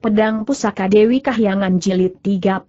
Pedang Pusaka Dewi Kahyangan Jilid 33.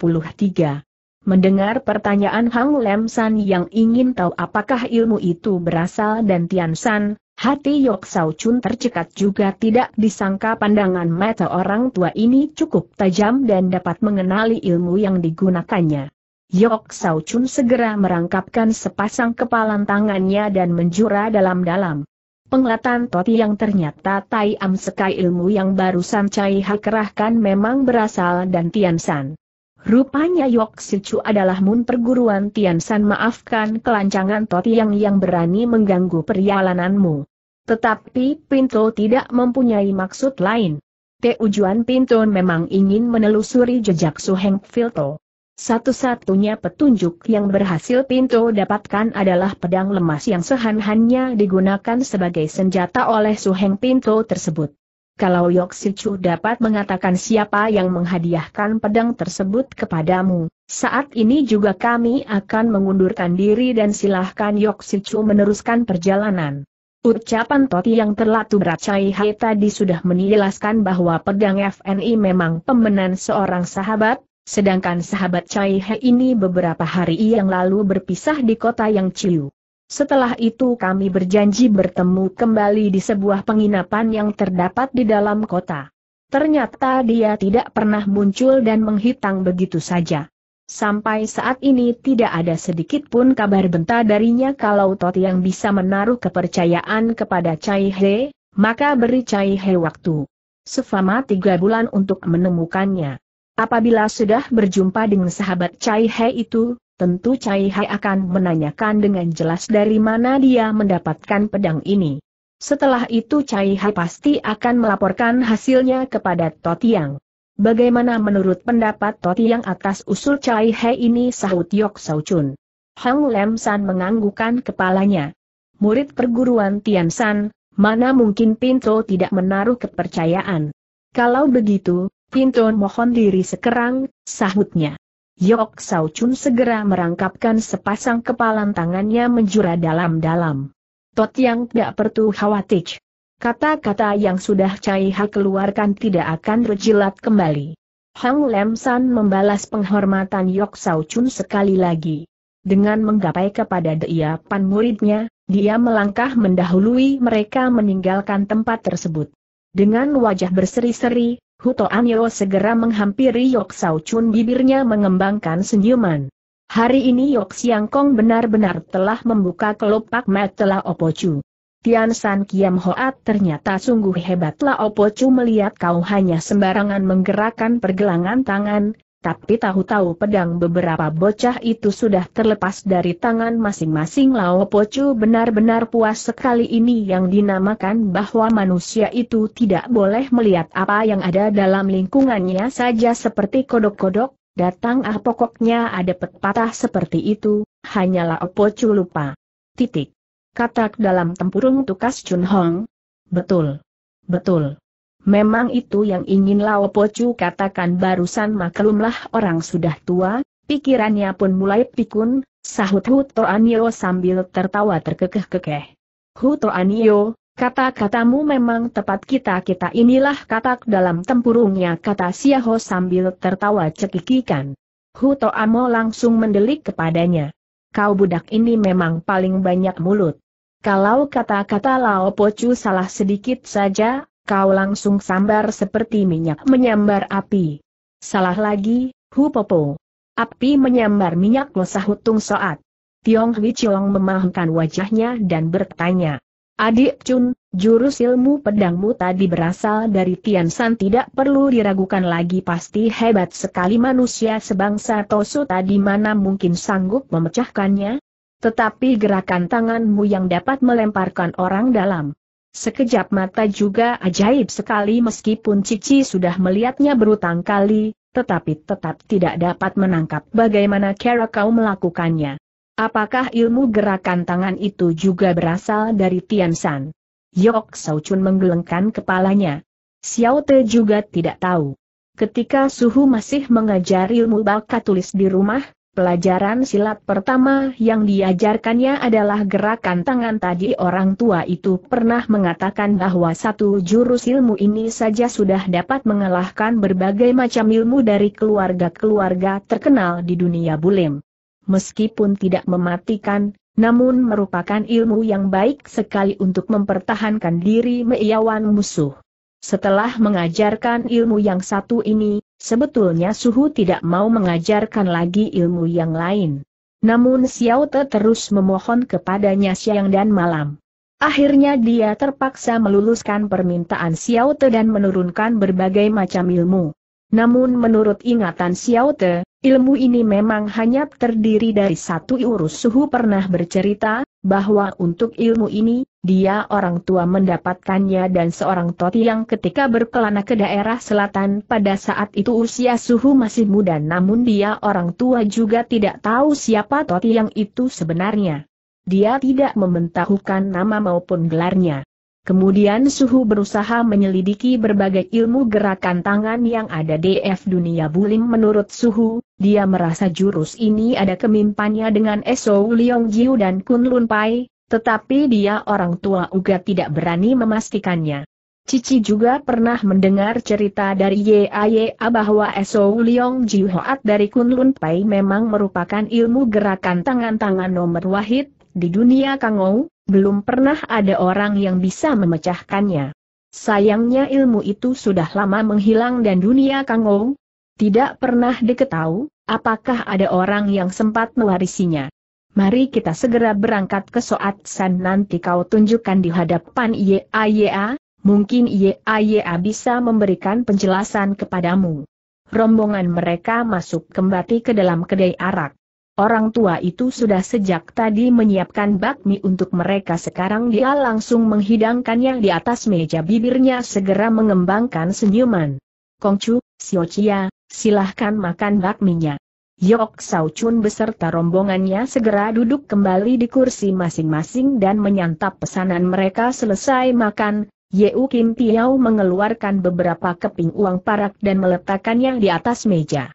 Mendengar pertanyaan Hang Lem San yang ingin tahu apakah ilmu itu berasal dan Tian San, hati Yok Sao Chun tercekat juga tidak disangka pandangan mata orang tua ini cukup tajam dan dapat mengenali ilmu yang digunakannya. Yok Sao Chun segera merangkapkan sepasang kepalan tangannya dan menjura dalam-dalam. Penglatan Toti yang ternyata Tai Am Sekai ilmu yang barusan Cai Ha kerahkan memang berasal dan Tian San. Rupanya Yok Sichu adalah mun perguruan Tian San maafkan kelancangan Toti yang yang berani mengganggu perjalananmu. Tetapi Pinto tidak mempunyai maksud lain. Tujuan Pinto memang ingin menelusuri jejak Su Heng Filto. Satu-satunya petunjuk yang berhasil Pinto dapatkan adalah pedang lemas yang sehan-hannya digunakan sebagai senjata oleh Suheng Pinto tersebut. Kalau Yok Sichu dapat mengatakan siapa yang menghadiahkan pedang tersebut kepadamu, saat ini juga kami akan mengundurkan diri dan silahkan Yok Sichu meneruskan perjalanan. Ucapan Toti yang terlatu Chai hai tadi sudah menjelaskan bahwa pedang FNI memang pemenan seorang sahabat, sedangkan sahabat Chai He ini beberapa hari yang lalu berpisah di kota yang Ciu. Setelah itu kami berjanji bertemu kembali di sebuah penginapan yang terdapat di dalam kota. Ternyata dia tidak pernah muncul dan menghilang begitu saja. Sampai saat ini tidak ada sedikit pun kabar benta darinya kalau Tot yang bisa menaruh kepercayaan kepada Chai He, maka beri Chai He waktu. Sefama tiga bulan untuk menemukannya. Apabila sudah berjumpa dengan sahabat Chai He itu, tentu Chai He akan menanyakan dengan jelas dari mana dia mendapatkan pedang ini. Setelah itu Chai He pasti akan melaporkan hasilnya kepada Totiang. Bagaimana menurut pendapat Totiang atas usul Chai He ini sahut Yok Sao Chun? Hang Lem San menganggukkan kepalanya. Murid perguruan Tian San, mana mungkin Pinto tidak menaruh kepercayaan. Kalau begitu, Pinton mohon diri sekarang, sahutnya. Yok Sao Chun segera merangkapkan sepasang kepalan tangannya menjura dalam-dalam. Tot yang tidak perlu khawatir. Kata-kata yang sudah Cai Ha keluarkan tidak akan terjilat kembali. Hang Lam San membalas penghormatan Yok Sao Chun sekali lagi. Dengan menggapai kepada dia pan muridnya, dia melangkah mendahului mereka meninggalkan tempat tersebut. Dengan wajah berseri-seri, Huto Anyo segera menghampiri Yok Sao Chun bibirnya mengembangkan senyuman. Hari ini Yok Siang Kong benar-benar telah membuka kelopak mata Chu. Tian San Kiam Hoat ternyata sungguh hebatlah Chu melihat kau hanya sembarangan menggerakkan pergelangan tangan, tapi tahu-tahu pedang beberapa bocah itu sudah terlepas dari tangan masing-masing Lao Pocu benar-benar puas sekali ini yang dinamakan bahwa manusia itu tidak boleh melihat apa yang ada dalam lingkungannya saja seperti kodok-kodok, datang ah pokoknya ada pepatah seperti itu, hanyalah Pocu lupa. Titik. Katak dalam tempurung tukas Chun Hong. Betul. Betul. Memang itu yang ingin Lao Pocu katakan barusan maklumlah orang sudah tua, pikirannya pun mulai pikun, sahut Huto Anio sambil tertawa terkekeh-kekeh. Huto Anio, kata-katamu memang tepat kita-kita inilah katak dalam tempurungnya kata Siaho sambil tertawa cekikikan. Huto Amo langsung mendelik kepadanya. Kau budak ini memang paling banyak mulut. Kalau kata-kata Lao Pocu salah sedikit saja, kau langsung sambar seperti minyak menyambar api. Salah lagi, Hu Popo. Api menyambar minyak lo Tung soat. Tiong Hui Chong memahamkan wajahnya dan bertanya. Adik Chun, jurus ilmu pedangmu tadi berasal dari Tian San tidak perlu diragukan lagi pasti hebat sekali manusia sebangsa Tosu tadi mana mungkin sanggup memecahkannya? Tetapi gerakan tanganmu yang dapat melemparkan orang dalam Sekejap mata juga ajaib sekali meskipun Cici sudah melihatnya berutang kali, tetapi tetap tidak dapat menangkap bagaimana cara kau melakukannya. Apakah ilmu gerakan tangan itu juga berasal dari Tian San? Yok Sao Chun menggelengkan kepalanya. Xiao Te juga tidak tahu. Ketika Suhu masih mengajar ilmu bakat tulis di rumah, Pelajaran silat pertama yang diajarkannya adalah gerakan tangan tadi orang tua itu pernah mengatakan bahwa satu jurus ilmu ini saja sudah dapat mengalahkan berbagai macam ilmu dari keluarga-keluarga terkenal di dunia bulim. Meskipun tidak mematikan, namun merupakan ilmu yang baik sekali untuk mempertahankan diri meiawan musuh. Setelah mengajarkan ilmu yang satu ini, Sebetulnya Suhu tidak mau mengajarkan lagi ilmu yang lain. Namun Xiao Te terus memohon kepadanya siang dan malam. Akhirnya dia terpaksa meluluskan permintaan Xiao Te dan menurunkan berbagai macam ilmu. Namun menurut ingatan Xiao Te, Ilmu ini memang hanya terdiri dari satu urus suhu pernah bercerita, bahwa untuk ilmu ini, dia orang tua mendapatkannya dan seorang toti yang ketika berkelana ke daerah selatan pada saat itu usia suhu masih muda namun dia orang tua juga tidak tahu siapa toti yang itu sebenarnya. Dia tidak mementahukan nama maupun gelarnya. Kemudian Suhu berusaha menyelidiki berbagai ilmu gerakan tangan yang ada di F dunia bulim menurut Suhu, dia merasa jurus ini ada kemimpannya dengan Eso Leong Jiu dan Kun Lun Pai, tetapi dia orang tua Uga tidak berani memastikannya. Cici juga pernah mendengar cerita dari YAYA bahwa Eso Leong Jiu Hoat dari Kun Lun Pai memang merupakan ilmu gerakan tangan-tangan nomor wahid, di dunia Kangou, belum pernah ada orang yang bisa memecahkannya. Sayangnya ilmu itu sudah lama menghilang dan dunia Kangou tidak pernah diketahui apakah ada orang yang sempat mewarisinya. Mari kita segera berangkat ke Soat San nanti kau tunjukkan di hadapan A, mungkin A bisa memberikan penjelasan kepadamu. Rombongan mereka masuk kembali ke dalam kedai arak. Orang tua itu sudah sejak tadi menyiapkan bakmi untuk mereka sekarang dia langsung menghidangkannya di atas meja bibirnya segera mengembangkan senyuman. Kongcu, Chia, silahkan makan bakminya. Yok Sao Chun beserta rombongannya segera duduk kembali di kursi masing-masing dan menyantap pesanan mereka selesai makan, Yeu Kim Piao mengeluarkan beberapa keping uang parak dan meletakkannya di atas meja.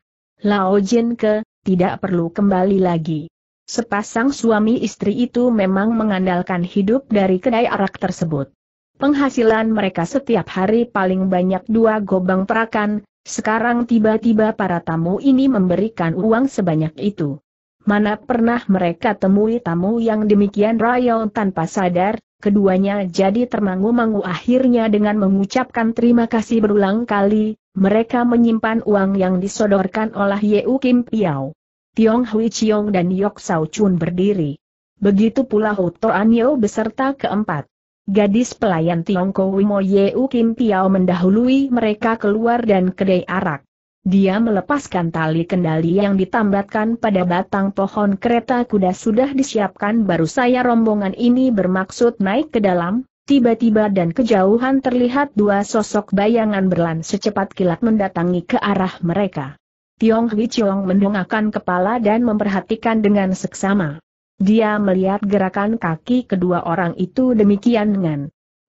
Lao Jin ke, tidak perlu kembali lagi. Sepasang suami istri itu memang mengandalkan hidup dari kedai arak tersebut. Penghasilan mereka setiap hari paling banyak dua gobang perakan, sekarang tiba-tiba para tamu ini memberikan uang sebanyak itu. Mana pernah mereka temui tamu yang demikian rayon tanpa sadar, keduanya jadi termangu-mangu akhirnya dengan mengucapkan terima kasih berulang kali, mereka menyimpan uang yang disodorkan oleh Yeu Kim Piao. Tiong Hui Chiong dan Yok Sao Chun berdiri. Begitu pula Huto Anio beserta keempat. Gadis pelayan Tiong Wimo Yeu Kim Piao mendahului mereka keluar dan kedai arak. Dia melepaskan tali kendali yang ditambatkan pada batang pohon kereta kuda sudah disiapkan baru saya rombongan ini bermaksud naik ke dalam, Tiba-tiba dan kejauhan terlihat dua sosok bayangan berlan secepat kilat mendatangi ke arah mereka. Tiong Hui Chong mendongakkan kepala dan memperhatikan dengan seksama. Dia melihat gerakan kaki kedua orang itu demikian dengan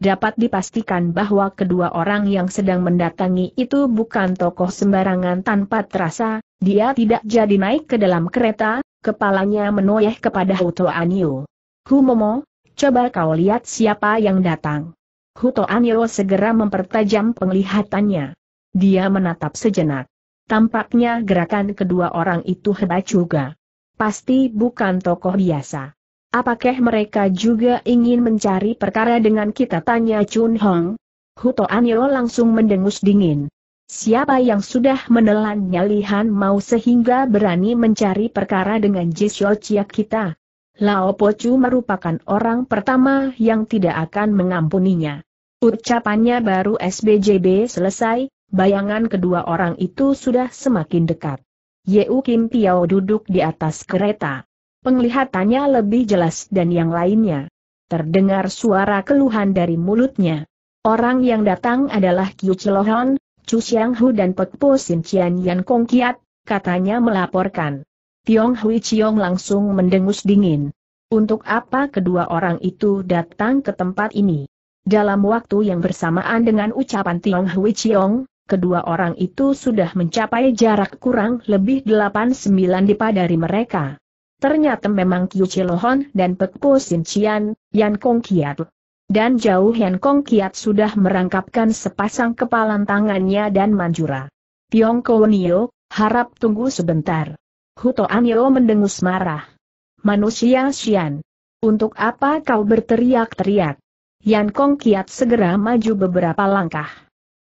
dapat dipastikan bahwa kedua orang yang sedang mendatangi itu bukan tokoh sembarangan tanpa terasa, dia tidak jadi naik ke dalam kereta, kepalanya menoyah kepada Huto Anio. Momo, coba kau lihat siapa yang datang. Huto Aniro segera mempertajam penglihatannya. Dia menatap sejenak. Tampaknya gerakan kedua orang itu hebat juga. Pasti bukan tokoh biasa. Apakah mereka juga ingin mencari perkara dengan kita tanya Chun Hong? Huto Aniro langsung mendengus dingin. Siapa yang sudah menelan nyalihan mau sehingga berani mencari perkara dengan Jisyo Ciak kita? Lao Pocu merupakan orang pertama yang tidak akan mengampuninya. Ucapannya baru SBJB selesai, bayangan kedua orang itu sudah semakin dekat. Yeu Kim Piao duduk di atas kereta. Penglihatannya lebih jelas dan yang lainnya. Terdengar suara keluhan dari mulutnya. Orang yang datang adalah Qiu Chilohon, Chu Xianghu dan Pek Po Sin Qian Yan Kong Kiat, katanya melaporkan. Tiong Hui Chiong langsung mendengus dingin. Untuk apa kedua orang itu datang ke tempat ini? Dalam waktu yang bersamaan dengan ucapan Tiong Hui Chiong, kedua orang itu sudah mencapai jarak kurang lebih 8-9 dipa dari mereka. Ternyata memang Kyu Chilohon dan Pek Po Sin Chian, Yan Kong Kiat. Dan jauh Yan Kong Kiat sudah merangkapkan sepasang kepalan tangannya dan manjura. Tiong Kownio, harap tunggu sebentar. Huto Anyo mendengus marah. Manusia Xian. Untuk apa kau berteriak-teriak? Yan Kong Kiat segera maju beberapa langkah.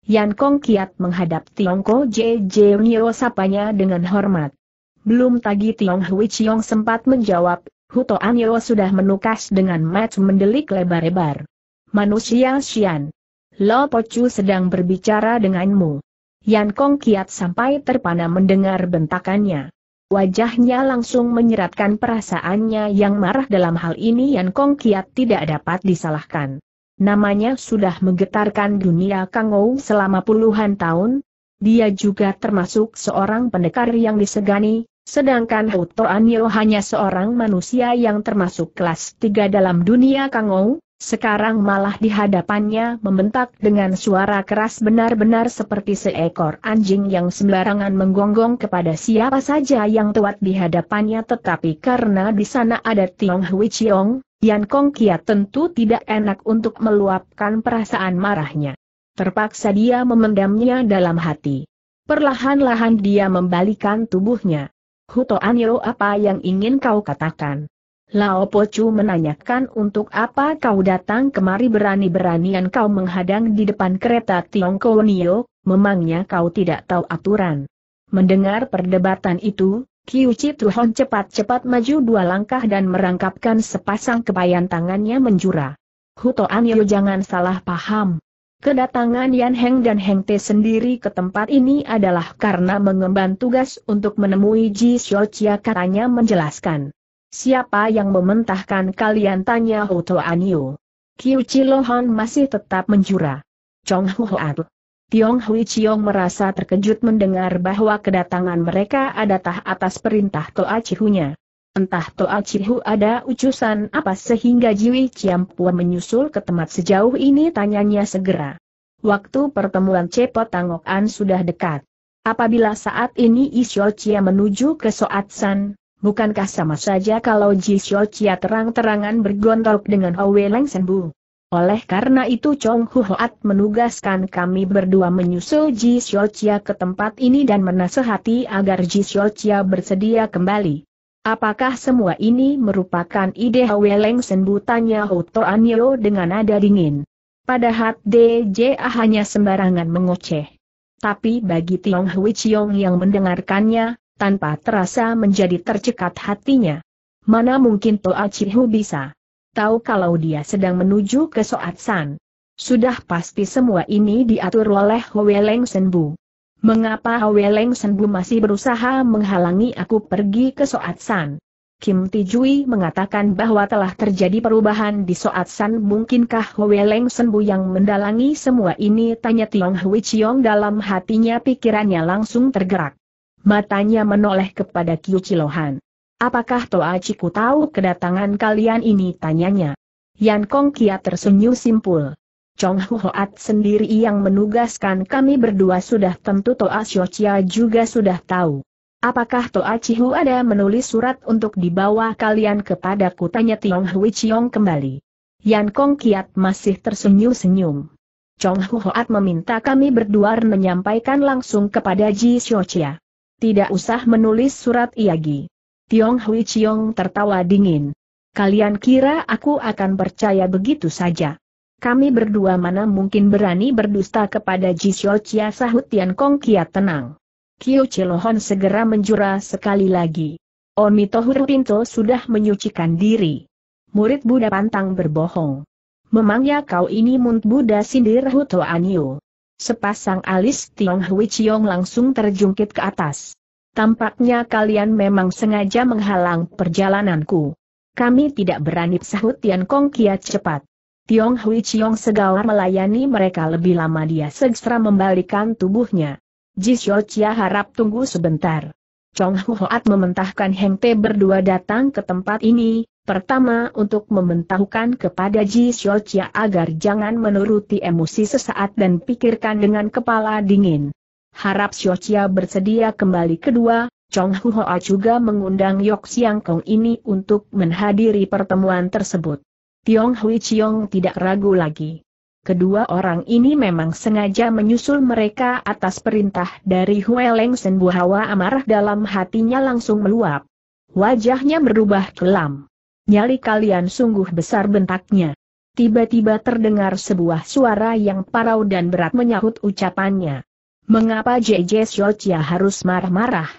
Yan Kong Kiat menghadap Tiongko JJ Nio, sapanya dengan hormat. Belum tagi Tiong Hui Chiong sempat menjawab, Huto Anyo sudah menukas dengan match mendelik lebar-lebar. Manusia Xian. Lo Pochu sedang berbicara denganmu. Yan Kong Kiat sampai terpana mendengar bentakannya. Wajahnya langsung menyeratkan perasaannya yang marah dalam hal ini Yan Kong Kiat tidak dapat disalahkan. Namanya sudah menggetarkan dunia Kang Kangou selama puluhan tahun, dia juga termasuk seorang pendekar yang disegani, sedangkan Huto Anio hanya seorang manusia yang termasuk kelas tiga dalam dunia Kang Kangou, sekarang malah di hadapannya membentak dengan suara keras benar-benar seperti seekor anjing yang sembarangan menggonggong kepada siapa saja yang tewat di hadapannya tetapi karena di sana ada Tiong Hui Chiong, Yan Kong Kia tentu tidak enak untuk meluapkan perasaan marahnya. Terpaksa dia memendamnya dalam hati. Perlahan-lahan dia membalikan tubuhnya. Huto Anyo apa yang ingin kau katakan? Lao Pocu menanyakan untuk apa kau datang kemari berani-beranian kau menghadang di depan kereta Tiongkonio, memangnya kau tidak tahu aturan. Mendengar perdebatan itu, Kiuci Tuhon cepat-cepat maju dua langkah dan merangkapkan sepasang kebayan tangannya menjura. Hutoan Yo jangan salah paham. Kedatangan Yan Heng dan Heng Te sendiri ke tempat ini adalah karena mengemban tugas untuk menemui Ji Xiao katanya menjelaskan. Siapa yang mementahkan kalian tanya Hoto Anio. Kiu Chilohan masih tetap menjura. Chong Huat. Tiong Hui Chiong merasa terkejut mendengar bahwa kedatangan mereka ada tah atas perintah Toa Cihunya. Entah Toa Cihu ada ucusan apa sehingga Jiwi Ciampua menyusul ke tempat sejauh ini tanyanya segera. Waktu pertemuan Cepo An sudah dekat. Apabila saat ini Isyo Cia menuju ke Soat San, Bukankah sama saja kalau Ji Xiaoqia terang-terangan bergontok dengan Wei Leng Senbu? Oleh karena itu Chong Huat menugaskan kami berdua menyusul Ji Xiaoqia ke tempat ini dan menasehati agar Ji Xiaoqia bersedia kembali. Apakah semua ini merupakan ide Wei Leng Senbu tanya Hoto Anyo dengan nada dingin. Padahal DJA hanya sembarangan mengoceh. Tapi bagi Tiong Hui Chiong yang mendengarkannya, tanpa terasa menjadi tercekat hatinya. Mana mungkin Toa Chihu bisa tahu kalau dia sedang menuju ke Soat San. Sudah pasti semua ini diatur oleh Hwe Senbu. Mengapa Hwe Senbu masih berusaha menghalangi aku pergi ke Soat San? Kim Tijui mengatakan bahwa telah terjadi perubahan di Soat San mungkinkah Hwe Senbu yang mendalangi semua ini tanya Tiong Hui Chiong dalam hatinya pikirannya langsung tergerak matanya menoleh kepada Cilohan. Apakah Toa Ciku tahu kedatangan kalian ini tanyanya? Yan Kong Kia tersenyum simpul. Chong Huat sendiri yang menugaskan kami berdua sudah tentu Toa Chia juga sudah tahu. Apakah Toa Cihu ada menulis surat untuk dibawa kalian kepadaku tanya Tiong Hui Chiong kembali. Yan Kong Kiat masih tersenyum-senyum. Chong Huat meminta kami berdua menyampaikan langsung kepada Ji Chia. Tidak usah menulis surat Iagi. Tiong Hui Chiong tertawa dingin. Kalian kira aku akan percaya begitu saja? Kami berdua mana mungkin berani berdusta kepada Ji Xiao Chia sahut Tian Kong kiat tenang. Kyo Chilohon segera menjura sekali lagi. Omi Huru Pinto sudah menyucikan diri. Murid Buddha pantang berbohong. Memangnya kau ini munt Buddha sindir Huto Anio. Sepasang alis Tiong Hui Chiong langsung terjungkit ke atas. Tampaknya kalian memang sengaja menghalang perjalananku. Kami tidak berani sahut Tian Kong kiat cepat. Tiong Hui Chiong segala melayani mereka lebih lama dia segera membalikan tubuhnya. Ji Xiao Chia harap tunggu sebentar. Chong Hoat mementahkan Heng Te berdua datang ke tempat ini, Pertama untuk membentangkan kepada Ji Xiaochia agar jangan menuruti emosi sesaat dan pikirkan dengan kepala dingin. Harap Xiaochia bersedia kembali kedua, Chong Huoa juga mengundang Yok Siang Kong ini untuk menghadiri pertemuan tersebut. Tiong Hui Chiong tidak ragu lagi. Kedua orang ini memang sengaja menyusul mereka atas perintah dari Hue Leng Sen amarah dalam hatinya langsung meluap. Wajahnya berubah kelam. Nyali kalian sungguh besar bentaknya. Tiba-tiba terdengar sebuah suara yang parau dan berat menyahut ucapannya. Mengapa JJ Shochia harus marah-marah?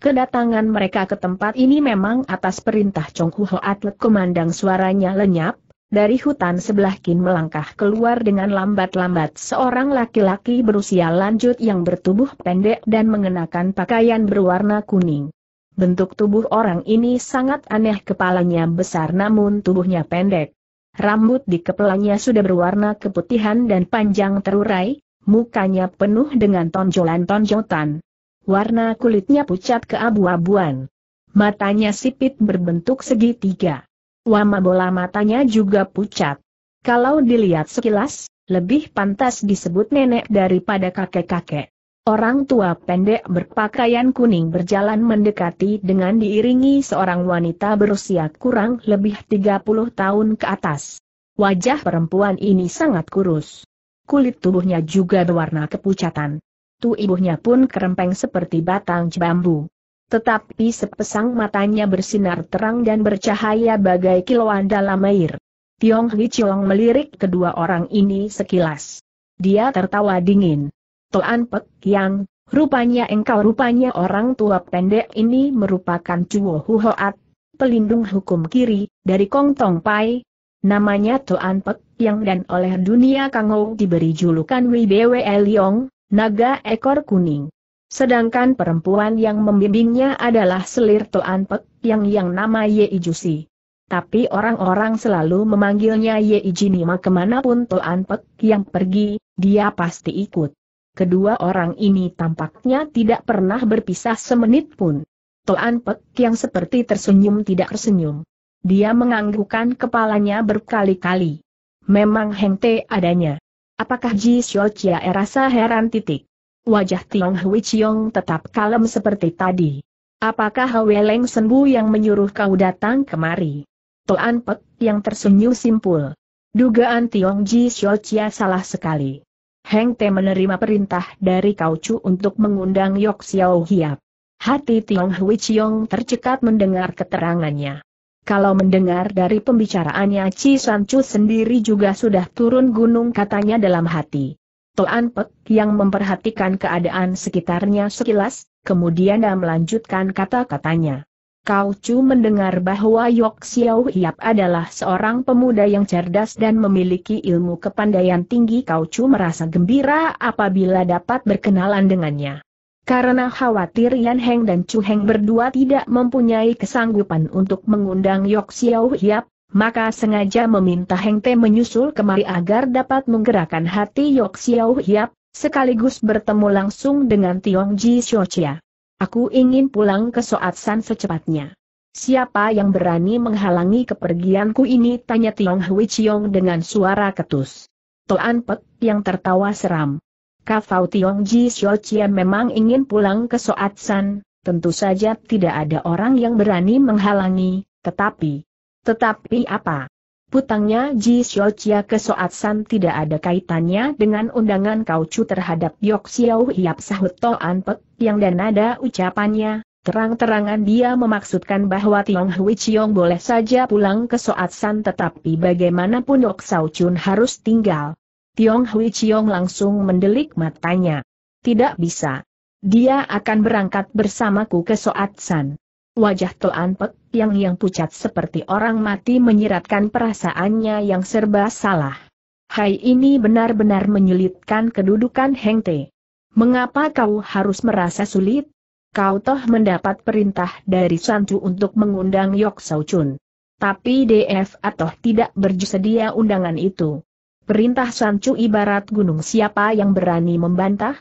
Kedatangan mereka ke tempat ini memang atas perintah Chong Huho Atlet Komandang suaranya lenyap, dari hutan sebelah Kin melangkah keluar dengan lambat-lambat seorang laki-laki berusia lanjut yang bertubuh pendek dan mengenakan pakaian berwarna kuning. Bentuk tubuh orang ini sangat aneh kepalanya besar namun tubuhnya pendek. Rambut di kepalanya sudah berwarna keputihan dan panjang terurai, mukanya penuh dengan tonjolan-tonjotan. Warna kulitnya pucat keabu-abuan. Matanya sipit berbentuk segitiga. Wama bola matanya juga pucat. Kalau dilihat sekilas, lebih pantas disebut nenek daripada kakek-kakek. Orang tua pendek berpakaian kuning berjalan mendekati dengan diiringi seorang wanita berusia kurang lebih 30 tahun ke atas. Wajah perempuan ini sangat kurus. Kulit tubuhnya juga berwarna kepucatan. Tu ibunya pun kerempeng seperti batang bambu. Tetapi sepesang matanya bersinar terang dan bercahaya bagai kilauan dalam air. Tiong Hwi Chiong melirik kedua orang ini sekilas. Dia tertawa dingin. Toan Pek Yang, rupanya engkau rupanya orang tua pendek ini merupakan Cuo Huhoat, pelindung hukum kiri, dari Kong Tong Pai. Namanya Toan Pek Yang dan oleh dunia Kangou diberi julukan Wibwe Liong, naga ekor kuning. Sedangkan perempuan yang membimbingnya adalah selir Toan Pek Yang yang nama Ye Ijusi. Tapi orang-orang selalu memanggilnya Ye Ijinima kemanapun Toan Pek yang pergi, dia pasti ikut. Kedua orang ini tampaknya tidak pernah berpisah semenit pun. Toan Pek yang seperti tersenyum tidak tersenyum. Dia menganggukkan kepalanya berkali-kali. Memang Heng Te adanya. Apakah Ji Xiao Chia rasa heran titik? Wajah Tiong Hui Chiong tetap kalem seperti tadi. Apakah Hwe Leng Senbu yang menyuruh kau datang kemari? Toan Pek yang tersenyum simpul. Dugaan Tiong Ji Xiao Chia salah sekali. Heng Te menerima perintah dari Kau Chu untuk mengundang Yok Xiao Hiap. Hati Tiong Hui Chiong tercekat mendengar keterangannya. Kalau mendengar dari pembicaraannya Chi San Chu sendiri juga sudah turun gunung katanya dalam hati. Toan Pek yang memperhatikan keadaan sekitarnya sekilas, kemudian melanjutkan kata-katanya. Kau Chu mendengar bahwa Yok Xiao Hiap adalah seorang pemuda yang cerdas dan memiliki ilmu kepandaian tinggi Kau Chu merasa gembira apabila dapat berkenalan dengannya. Karena khawatir Yan Heng dan Chu Heng berdua tidak mempunyai kesanggupan untuk mengundang Yok Xiao Hiap, maka sengaja meminta Heng Te menyusul kemari agar dapat menggerakkan hati Yok Xiao Hiap, sekaligus bertemu langsung dengan Tiong Ji Xiao Chia. Aku ingin pulang ke Soat San secepatnya. Siapa yang berani menghalangi kepergianku ini? Tanya Tiong Hui Chiong dengan suara ketus. Toan Pek yang tertawa seram. Kafau Tiong Ji Xiao Chian memang ingin pulang ke Soat San, tentu saja tidak ada orang yang berani menghalangi, tetapi... Tetapi apa? Hutangnya Ji Xiaochia ke Soat San tidak ada kaitannya dengan undangan Kau Chu terhadap Yok Xiao Hiap sahut Toan Pek, yang dan ada ucapannya, Terang-terangan dia memaksudkan bahwa Tiong Hui Chiong boleh saja pulang ke Soat San tetapi bagaimanapun Yok Sao Chun harus tinggal. Tiong Hui Chiong langsung mendelik matanya. Tidak bisa. Dia akan berangkat bersamaku ke Soat San. Wajah Toan Pek yang yang pucat seperti orang mati menyiratkan perasaannya yang serba salah. Hai ini benar-benar menyulitkan kedudukan Heng Te. Mengapa kau harus merasa sulit? Kau toh mendapat perintah dari Santu untuk mengundang Yok Sau Chun. Tapi DF atau tidak berjusedia undangan itu. Perintah Sancu ibarat gunung siapa yang berani membantah?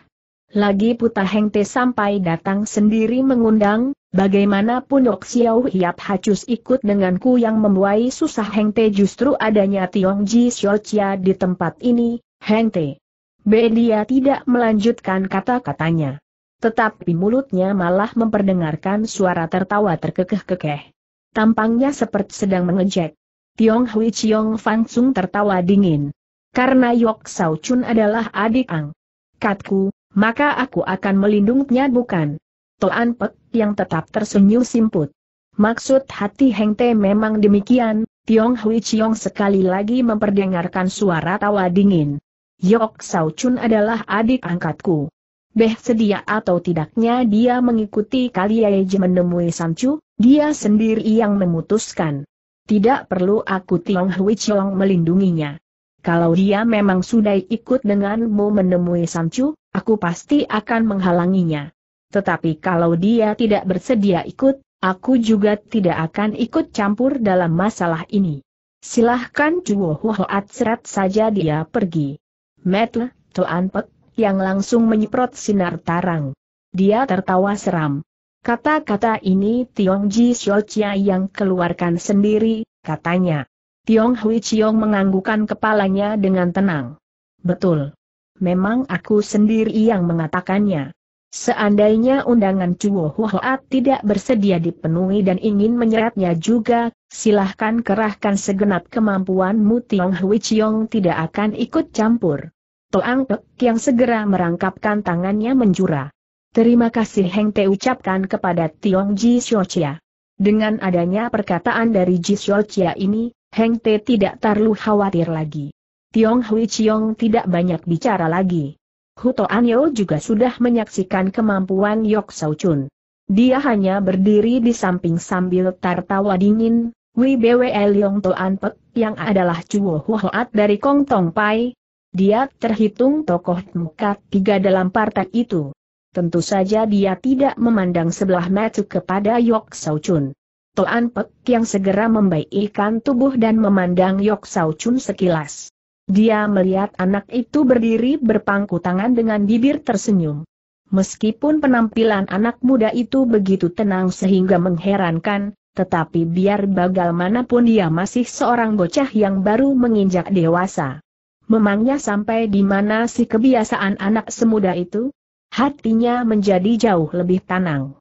Lagi Puta te sampai datang sendiri mengundang, bagaimanapun Ok Xiao Hiap Hacus ikut denganku yang membuai susah heng te justru adanya Tiong Ji Xiochia di tempat ini, Te. B. Dia tidak melanjutkan kata-katanya. Tetapi mulutnya malah memperdengarkan suara tertawa terkekeh-kekeh. Tampangnya seperti sedang mengejek. Tiong Hui Chiong Fang Sung tertawa dingin. Karena Yok Sao Chun adalah adik Ang. Katku, maka aku akan melindunginya bukan? Toan Pek yang tetap tersenyum simput. Maksud hati Heng Te memang demikian, Tiong Hui Chiong sekali lagi memperdengarkan suara tawa dingin. Yok Sao Chun adalah adik angkatku. Beh sedia atau tidaknya dia mengikuti kali Kaliaje menemui Samcu, dia sendiri yang memutuskan. Tidak perlu aku Tiong Hui Chiong melindunginya. Kalau dia memang sudah ikut denganmu menemui Sancu, aku pasti akan menghalanginya. Tetapi kalau dia tidak bersedia ikut, aku juga tidak akan ikut campur dalam masalah ini. Silahkan Juo Hoat seret saja dia pergi. Metle, Tuan Pek, yang langsung menyiprot sinar tarang. Dia tertawa seram. Kata-kata ini Tiong Ji Xiao yang keluarkan sendiri, katanya. Tiong Hui Chiong menganggukan kepalanya dengan tenang. Betul. Memang aku sendiri yang mengatakannya. Seandainya undangan Chuo Huat tidak bersedia dipenuhi dan ingin menyeretnya juga, silahkan kerahkan segenap kemampuanmu Tiong Hui Chiong tidak akan ikut campur. Toang Pek yang segera merangkapkan tangannya menjura. Terima kasih Heng Te ucapkan kepada Tiong Ji Xiao Chia. Dengan adanya perkataan dari Ji Xiao Chia ini, Heng Te tidak terlalu khawatir lagi. Tiong Hui Chiong tidak banyak bicara lagi. Huto Anyo juga sudah menyaksikan kemampuan Yok Sau Chun. Dia hanya berdiri di samping sambil tertawa dingin, Wibwe Yong Toan Pek, yang adalah Chuo Huat dari Kong Tong Pai. Dia terhitung tokoh muka tiga dalam partai itu. Tentu saja dia tidak memandang sebelah mata kepada Yok Sau Chun. Toan Pek yang segera membaikkan tubuh dan memandang Yok Sao Chun sekilas. Dia melihat anak itu berdiri berpangku tangan dengan bibir tersenyum. Meskipun penampilan anak muda itu begitu tenang sehingga mengherankan, tetapi biar bagaimanapun dia masih seorang bocah yang baru menginjak dewasa. Memangnya sampai di mana si kebiasaan anak semuda itu? Hatinya menjadi jauh lebih tenang.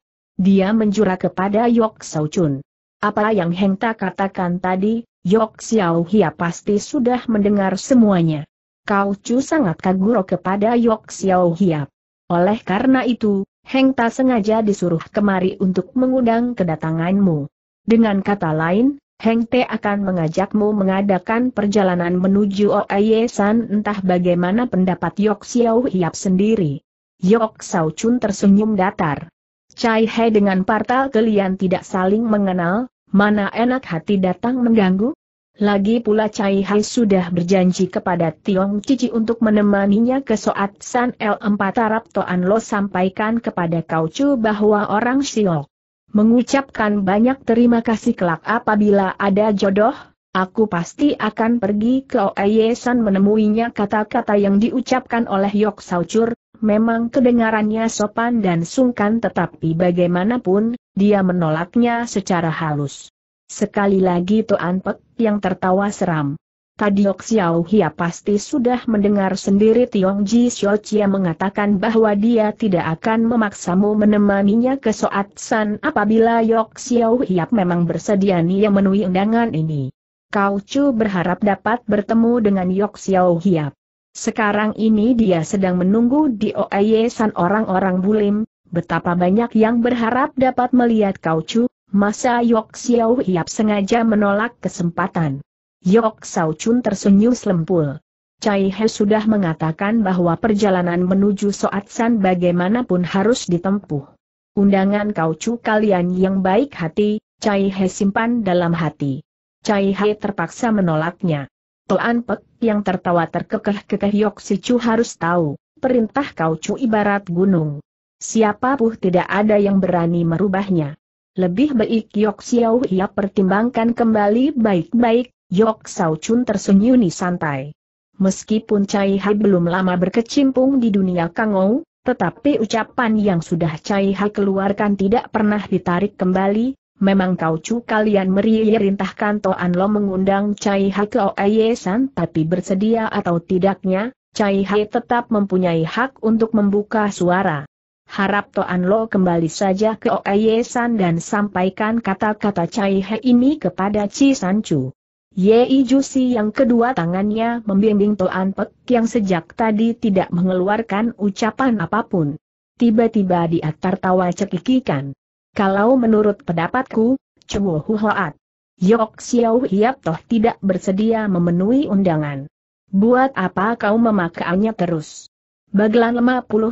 Dia menjura kepada Yok Sao Chun. Apa yang Heng Ta katakan tadi, Yok Xiao Hia pasti sudah mendengar semuanya. Kau Chu sangat kaguro kepada Yok Xiao Hia. Oleh karena itu, Heng Ta sengaja disuruh kemari untuk mengundang kedatanganmu. Dengan kata lain, Heng Te akan mengajakmu mengadakan perjalanan menuju Oaye San entah bagaimana pendapat Yok Xiao Hiap sendiri. Yok Sao Chun tersenyum datar. Cai He dengan Partal kalian tidak saling mengenal, mana enak hati datang mengganggu? Lagi pula Cai He sudah berjanji kepada Tiong Cici untuk menemaninya ke Soat San L4 Arab Toan Lo sampaikan kepada Kau Chu bahwa orang Siok mengucapkan banyak terima kasih kelak apabila ada jodoh, Aku pasti akan pergi ke Oeyesan menemuinya kata-kata yang diucapkan oleh Yok Saucur, memang kedengarannya sopan dan sungkan tetapi bagaimanapun, dia menolaknya secara halus. Sekali lagi Tuan Pek yang tertawa seram. Tadiok Xiao Hia pasti sudah mendengar sendiri Tiong Ji Xiao Chia mengatakan bahwa dia tidak akan memaksamu menemaninya ke Soat San apabila Yok Xiao Hia memang bersedia nia menui undangan ini. Kau Chu berharap dapat bertemu dengan Yok Xiao Hiap. Sekarang ini dia sedang menunggu di Oayesan orang-orang bulim, betapa banyak yang berharap dapat melihat cu, masa Yok Xiao Hiap sengaja menolak kesempatan. Yok Sao Chun tersenyum selempul. Cai He sudah mengatakan bahwa perjalanan menuju Soat San bagaimanapun harus ditempuh. Undangan cu kalian yang baik hati, Cai He simpan dalam hati. Cai He terpaksa menolaknya. Toan Pek, yang tertawa terkekeh-kekeh Yok Si Chu harus tahu, perintah kau Chu ibarat gunung. Siapa pun tidak ada yang berani merubahnya. Lebih baik Yok Xiao ia pertimbangkan kembali baik-baik, Yok Sao Chun tersenyum santai. Meskipun Cai Hai belum lama berkecimpung di dunia Kangou, tetapi ucapan yang sudah Cai Hai keluarkan tidak pernah ditarik kembali, memang kau cu kalian meriirintahkan rintahkan Toan Lo mengundang Cai Hai ke Oye San tapi bersedia atau tidaknya, Cai Hai tetap mempunyai hak untuk membuka suara. Harap Toan Lo kembali saja ke Oye San dan sampaikan kata-kata Cai Hai ini kepada Ci San Chu. Yei Jusi yang kedua tangannya membimbing Toan Pek yang sejak tadi tidak mengeluarkan ucapan apapun. Tiba-tiba dia tertawa cekikikan. Kalau menurut pendapatku, Chuo Hoat, Yok Xiao Hiap toh tidak bersedia memenuhi undangan. Buat apa kau memakainya terus? Baglan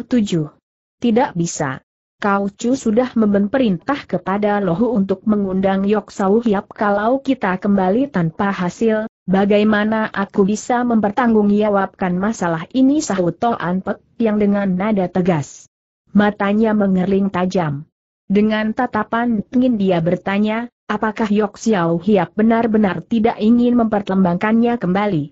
tujuh. Tidak bisa. Kau Chu sudah memben perintah kepada Lohu untuk mengundang Yok Xiao Hiap kalau kita kembali tanpa hasil, bagaimana aku bisa mempertanggungjawabkan masalah ini sahut toh anpek, yang dengan nada tegas. Matanya mengerling tajam. Dengan tatapan ingin dia bertanya, apakah Yok Xiao Hiap benar-benar tidak ingin memperlembangkannya kembali?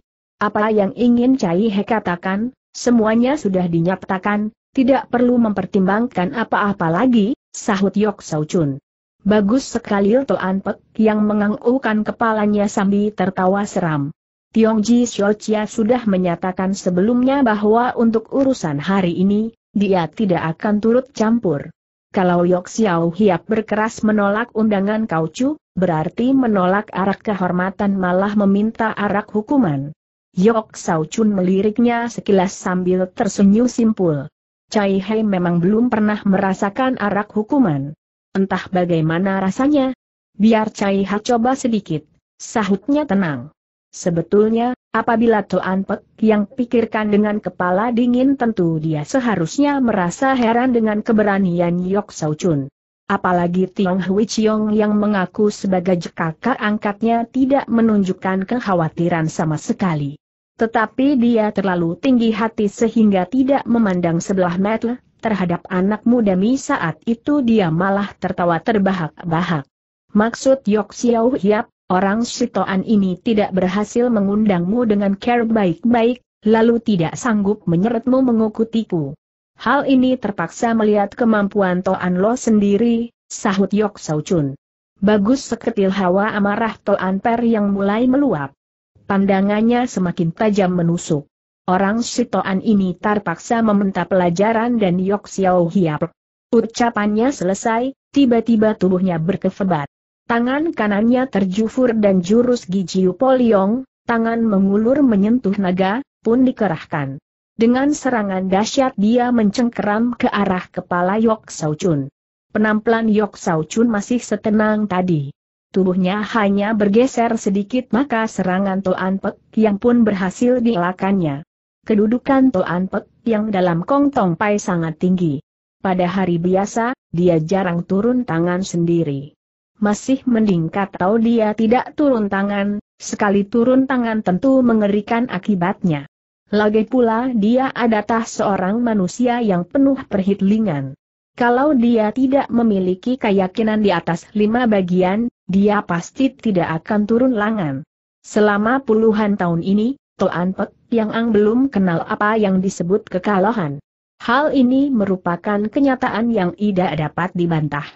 Apa yang ingin Cai He katakan, semuanya sudah dinyatakan, tidak perlu mempertimbangkan apa-apa lagi, sahut Yok Xiao Chun. Bagus sekali Toan Pek yang mengangukan kepalanya sambil tertawa seram. Tiong Ji Xiaochia sudah menyatakan sebelumnya bahwa untuk urusan hari ini, dia tidak akan turut campur. Kalau Yok Xiao Hiap berkeras menolak undangan Kau Chu, berarti menolak arak kehormatan malah meminta arak hukuman. Yok Xiao Chun meliriknya sekilas sambil tersenyum simpul. Cai Hei memang belum pernah merasakan arak hukuman. Entah bagaimana rasanya. Biar Cai Ha coba sedikit, sahutnya tenang. Sebetulnya, apabila Toan Pek yang pikirkan dengan kepala dingin tentu dia seharusnya merasa heran dengan keberanian Yok Sau Chun. Apalagi Tiong Hui Chiong yang mengaku sebagai jekaka angkatnya tidak menunjukkan kekhawatiran sama sekali. Tetapi dia terlalu tinggi hati sehingga tidak memandang sebelah mata terhadap anak muda Mi saat itu dia malah tertawa terbahak-bahak. Maksud Yok Xiao Hiap, orang Sitoan ini tidak berhasil mengundangmu dengan care baik-baik, lalu tidak sanggup menyeretmu mengukutiku. Hal ini terpaksa melihat kemampuan Toan Lo sendiri, sahut Yok Sau Chun. Bagus seketil hawa amarah Toan Per yang mulai meluap. Pandangannya semakin tajam menusuk. Orang Sitoan ini terpaksa meminta pelajaran dan Yok Xiao Hiap. Ucapannya selesai, tiba-tiba tubuhnya berkefebat. Tangan kanannya terjufur dan jurus Gijiu Poliong, tangan mengulur menyentuh naga, pun dikerahkan. Dengan serangan dahsyat dia mencengkeram ke arah kepala Yok Chun. Penampilan Yok Chun masih setenang tadi. Tubuhnya hanya bergeser sedikit maka serangan Toan Pek yang pun berhasil dielakannya. Kedudukan Toan Pek yang dalam Kong Tong Pai sangat tinggi. Pada hari biasa, dia jarang turun tangan sendiri masih mending kau dia tidak turun tangan, sekali turun tangan tentu mengerikan akibatnya. Lagi pula dia adalah seorang manusia yang penuh perhitlingan. Kalau dia tidak memiliki keyakinan di atas lima bagian, dia pasti tidak akan turun langan. Selama puluhan tahun ini, Toan Pek yang Ang belum kenal apa yang disebut kekalahan. Hal ini merupakan kenyataan yang tidak dapat dibantah.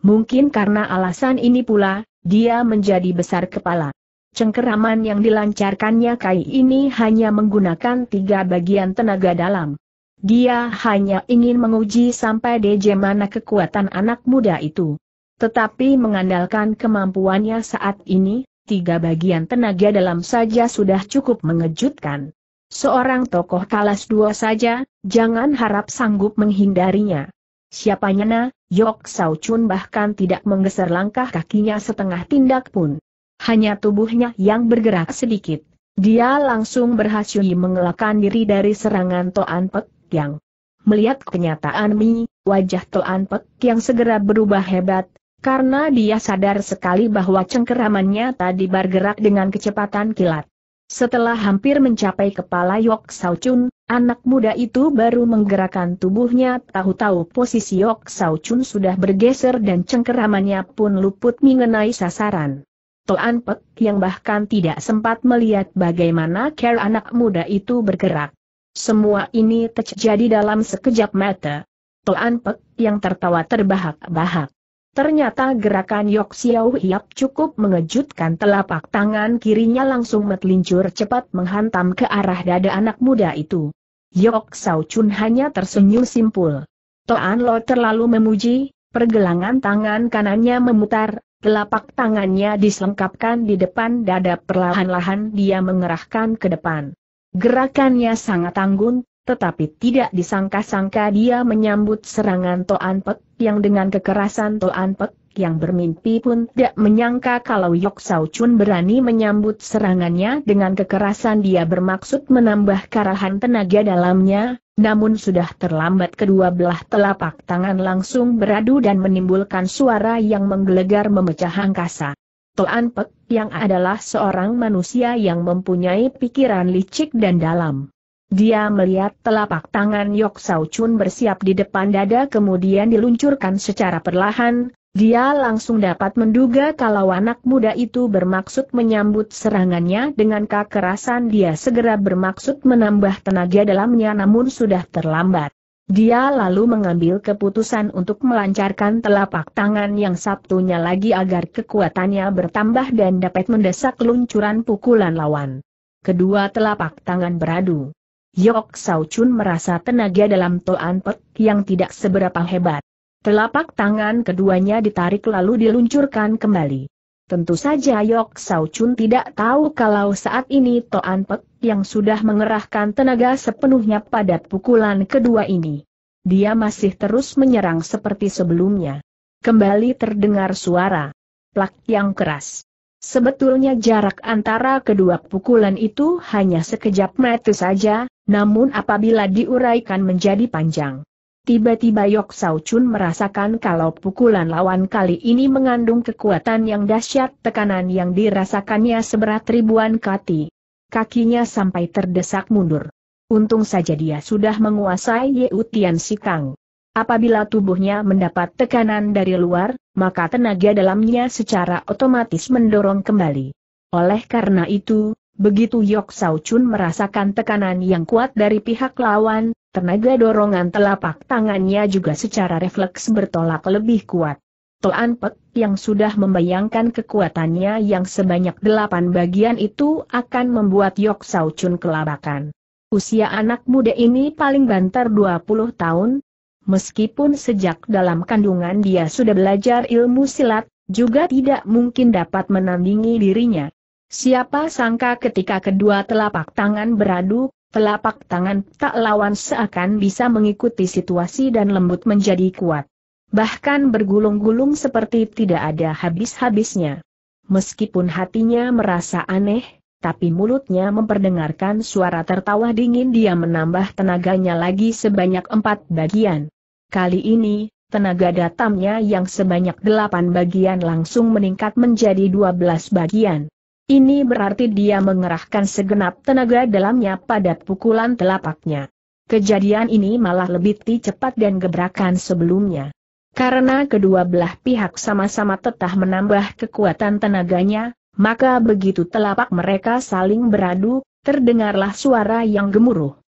Mungkin karena alasan ini pula, dia menjadi besar kepala. Cengkeraman yang dilancarkannya Kai ini hanya menggunakan tiga bagian tenaga dalam. Dia hanya ingin menguji sampai DJ mana kekuatan anak muda itu. Tetapi mengandalkan kemampuannya saat ini, tiga bagian tenaga dalam saja sudah cukup mengejutkan. Seorang tokoh kalas dua saja, jangan harap sanggup menghindarinya. Siapanya na, Yok Sao Chun bahkan tidak menggeser langkah kakinya setengah tindak pun. Hanya tubuhnya yang bergerak sedikit. Dia langsung berhasil mengelakkan diri dari serangan Toan Pek Yang. Melihat kenyataan Mi, wajah Toan Pek Yang segera berubah hebat, karena dia sadar sekali bahwa cengkeramannya tadi bergerak dengan kecepatan kilat. Setelah hampir mencapai kepala Yok Sao Chun, Anak muda itu baru menggerakkan tubuhnya, tahu-tahu posisi Yok Sao Chun sudah bergeser dan cengkeramannya pun luput mengenai sasaran. Toan Pek yang bahkan tidak sempat melihat bagaimana care anak muda itu bergerak. Semua ini terjadi dalam sekejap mata. Toan Pek yang tertawa terbahak-bahak. Ternyata gerakan Yok Xiao Hiap cukup mengejutkan telapak tangan kirinya langsung metlincur cepat menghantam ke arah dada anak muda itu. Yok Sao Chun hanya tersenyum simpul. Toan Lo terlalu memuji, pergelangan tangan kanannya memutar, telapak tangannya diselengkapkan di depan dada perlahan-lahan dia mengerahkan ke depan. Gerakannya sangat anggun, tetapi tidak disangka-sangka dia menyambut serangan Toan Pek yang dengan kekerasan Toan Pek yang bermimpi pun tidak menyangka kalau Yok Sao Chun berani menyambut serangannya dengan kekerasan dia bermaksud menambah karahan tenaga dalamnya, namun sudah terlambat kedua belah telapak tangan langsung beradu dan menimbulkan suara yang menggelegar memecah angkasa. Toan Pek yang adalah seorang manusia yang mempunyai pikiran licik dan dalam. Dia melihat telapak tangan Yok Sao Chun bersiap di depan dada kemudian diluncurkan secara perlahan, dia langsung dapat menduga kalau anak muda itu bermaksud menyambut serangannya dengan kekerasan dia segera bermaksud menambah tenaga dalamnya namun sudah terlambat. Dia lalu mengambil keputusan untuk melancarkan telapak tangan yang sabtunya lagi agar kekuatannya bertambah dan dapat mendesak luncuran pukulan lawan. Kedua telapak tangan beradu. Yok Sao Chun merasa tenaga dalam Toan Pek yang tidak seberapa hebat. Telapak tangan keduanya ditarik lalu diluncurkan kembali. Tentu saja Yok Sao Chun tidak tahu kalau saat ini Toan Pek yang sudah mengerahkan tenaga sepenuhnya pada pukulan kedua ini. Dia masih terus menyerang seperti sebelumnya. Kembali terdengar suara plak yang keras. Sebetulnya jarak antara kedua pukulan itu hanya sekejap mata saja, namun apabila diuraikan menjadi panjang. Tiba-tiba Yok Sao Chun merasakan kalau pukulan lawan kali ini mengandung kekuatan yang dahsyat tekanan yang dirasakannya seberat ribuan kati. Kakinya sampai terdesak mundur. Untung saja dia sudah menguasai Ye Tian Sikang. Apabila tubuhnya mendapat tekanan dari luar, maka tenaga dalamnya secara otomatis mendorong kembali. Oleh karena itu, begitu Yok Sao Chun merasakan tekanan yang kuat dari pihak lawan, Tenaga dorongan telapak tangannya juga secara refleks bertolak lebih kuat. Toan Pek yang sudah membayangkan kekuatannya yang sebanyak delapan bagian itu akan membuat Yok Sao Chun kelabakan. Usia anak muda ini paling banter 20 tahun. Meskipun sejak dalam kandungan dia sudah belajar ilmu silat, juga tidak mungkin dapat menandingi dirinya. Siapa sangka ketika kedua telapak tangan beradu, Telapak tangan tak lawan seakan bisa mengikuti situasi dan lembut menjadi kuat. Bahkan bergulung-gulung seperti tidak ada habis-habisnya. Meskipun hatinya merasa aneh, tapi mulutnya memperdengarkan suara tertawa dingin dia menambah tenaganya lagi sebanyak empat bagian. Kali ini, tenaga datamnya yang sebanyak delapan bagian langsung meningkat menjadi dua belas bagian. Ini berarti dia mengerahkan segenap tenaga dalamnya pada pukulan telapaknya. Kejadian ini malah lebih cepat dan gebrakan sebelumnya. Karena kedua belah pihak sama-sama tetah menambah kekuatan tenaganya, maka begitu telapak mereka saling beradu, terdengarlah suara yang gemuruh.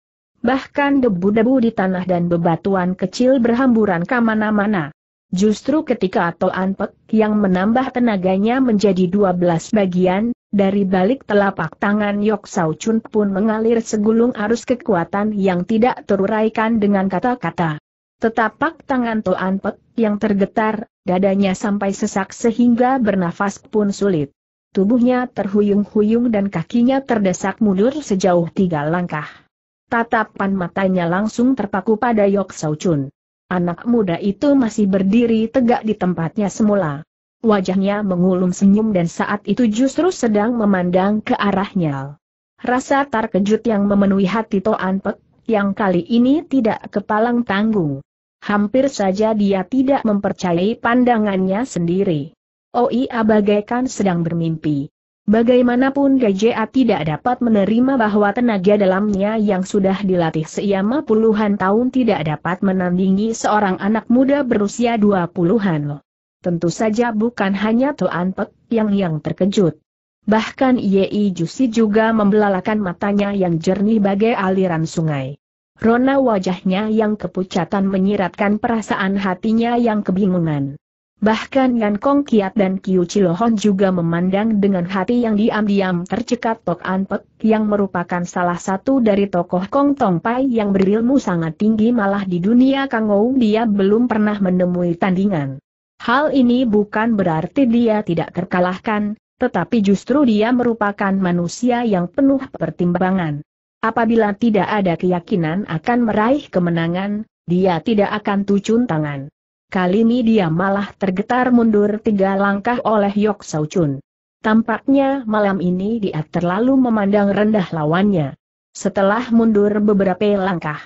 Bahkan debu-debu di tanah dan bebatuan kecil berhamburan ke mana Justru ketika Atol Anpek yang menambah tenaganya menjadi 12 bagian, dari balik telapak tangan Yok Sau Chun pun mengalir segulung arus kekuatan yang tidak teruraikan dengan kata-kata. Tetapak tangan Toan Pek yang tergetar, dadanya sampai sesak sehingga bernafas pun sulit. Tubuhnya terhuyung-huyung dan kakinya terdesak mundur sejauh tiga langkah. Tatapan matanya langsung terpaku pada Yok Sau Chun. Anak muda itu masih berdiri tegak di tempatnya semula. Wajahnya mengulum senyum dan saat itu justru sedang memandang ke arahnya. Rasa kejut yang memenuhi hati Toan Pek, yang kali ini tidak kepalang tanggung. Hampir saja dia tidak mempercayai pandangannya sendiri. Oi bagaikan sedang bermimpi. Bagaimanapun GJA tidak dapat menerima bahwa tenaga dalamnya yang sudah dilatih seiyama puluhan tahun tidak dapat menandingi seorang anak muda berusia dua puluhan. Tentu saja bukan hanya Tuan Pek yang yang terkejut. Bahkan Yei Jusi juga membelalakan matanya yang jernih bagai aliran sungai. Rona wajahnya yang kepucatan menyiratkan perasaan hatinya yang kebingungan. Bahkan Yan Kong Kiat dan Kiu Chilohon juga memandang dengan hati yang diam-diam tercekat Tok An Pek yang merupakan salah satu dari tokoh Kong Tong Pai yang berilmu sangat tinggi malah di dunia Kangou dia belum pernah menemui tandingan. Hal ini bukan berarti dia tidak terkalahkan, tetapi justru dia merupakan manusia yang penuh pertimbangan. Apabila tidak ada keyakinan akan meraih kemenangan, dia tidak akan tucun tangan. Kali ini dia malah tergetar mundur tiga langkah oleh Yok Sau Chun. Tampaknya malam ini dia terlalu memandang rendah lawannya. Setelah mundur beberapa langkah,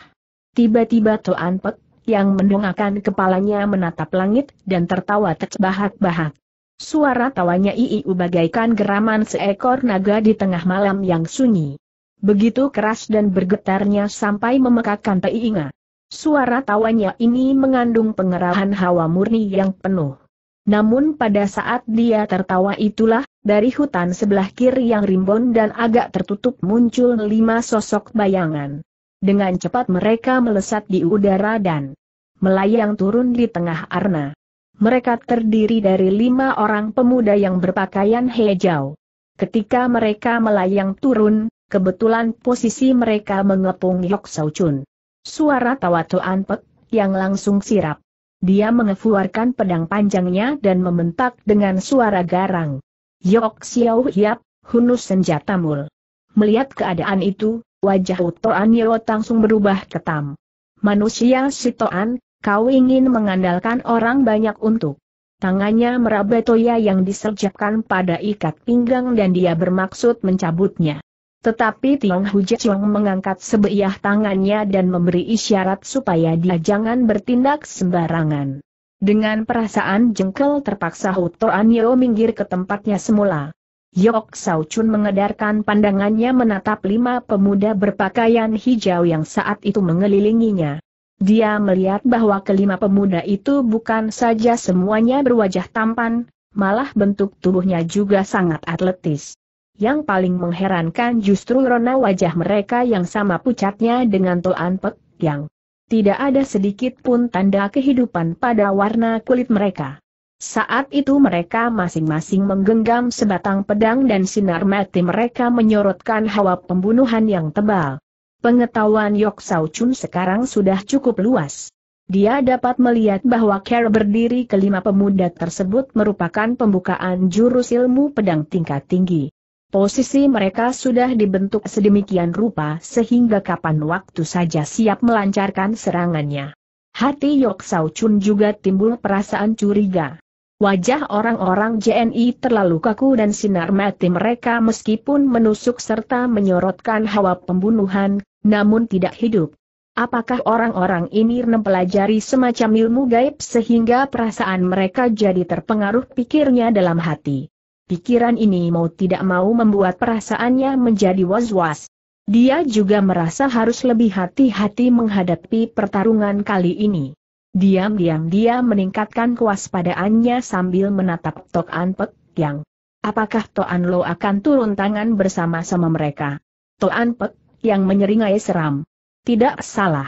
tiba-tiba Toan Pek yang mendongakkan kepalanya menatap langit dan tertawa terbahak-bahak. Suara tawanya Iiu bagaikan geraman seekor naga di tengah malam yang sunyi. Begitu keras dan bergetarnya sampai memekakkan teinga. Suara tawanya ini mengandung pengerahan hawa murni yang penuh. Namun pada saat dia tertawa itulah, dari hutan sebelah kiri yang rimbon dan agak tertutup muncul lima sosok bayangan. Dengan cepat mereka melesat di udara dan melayang turun di tengah arna. Mereka terdiri dari lima orang pemuda yang berpakaian hijau. Ketika mereka melayang turun, kebetulan posisi mereka mengepung Yok Sau Chun. Suara tawa Tuan Pek, yang langsung sirap. Dia mengeluarkan pedang panjangnya dan membentak dengan suara garang. Yok Xiao Hiap, hunus senjata mul. Melihat keadaan itu, Wajah Utoan Yeo langsung berubah ketam. Manusia Sitoan, kau ingin mengandalkan orang banyak untuk Tangannya meraba toya yang diserjapkan pada ikat pinggang dan dia bermaksud mencabutnya. Tetapi Tiong Huja mengangkat sebeiah tangannya dan memberi isyarat supaya dia jangan bertindak sembarangan. Dengan perasaan jengkel terpaksa Toan Yeo minggir ke tempatnya semula. Yok Sao Chun mengedarkan pandangannya menatap lima pemuda berpakaian hijau yang saat itu mengelilinginya. Dia melihat bahwa kelima pemuda itu bukan saja semuanya berwajah tampan, malah bentuk tubuhnya juga sangat atletis. Yang paling mengherankan justru rona wajah mereka yang sama pucatnya dengan Toan Pek yang tidak ada sedikit pun tanda kehidupan pada warna kulit mereka. Saat itu mereka masing-masing menggenggam sebatang pedang dan sinar mati mereka menyorotkan hawa pembunuhan yang tebal. Pengetahuan Yok Sao Chun sekarang sudah cukup luas. Dia dapat melihat bahwa care berdiri kelima pemuda tersebut merupakan pembukaan jurus ilmu pedang tingkat tinggi. Posisi mereka sudah dibentuk sedemikian rupa sehingga kapan waktu saja siap melancarkan serangannya. Hati Yok Sao Chun juga timbul perasaan curiga. Wajah orang-orang JNI terlalu kaku dan sinar mati mereka meskipun menusuk serta menyorotkan hawa pembunuhan, namun tidak hidup. Apakah orang-orang ini mempelajari semacam ilmu gaib sehingga perasaan mereka jadi terpengaruh pikirnya dalam hati? Pikiran ini mau tidak mau membuat perasaannya menjadi was-was. Dia juga merasa harus lebih hati-hati menghadapi pertarungan kali ini. Diam-diam dia meningkatkan kewaspadaannya sambil menatap Tok An yang. Apakah Toan Lo akan turun tangan bersama-sama mereka? Tok Pek yang menyeringai seram. Tidak salah.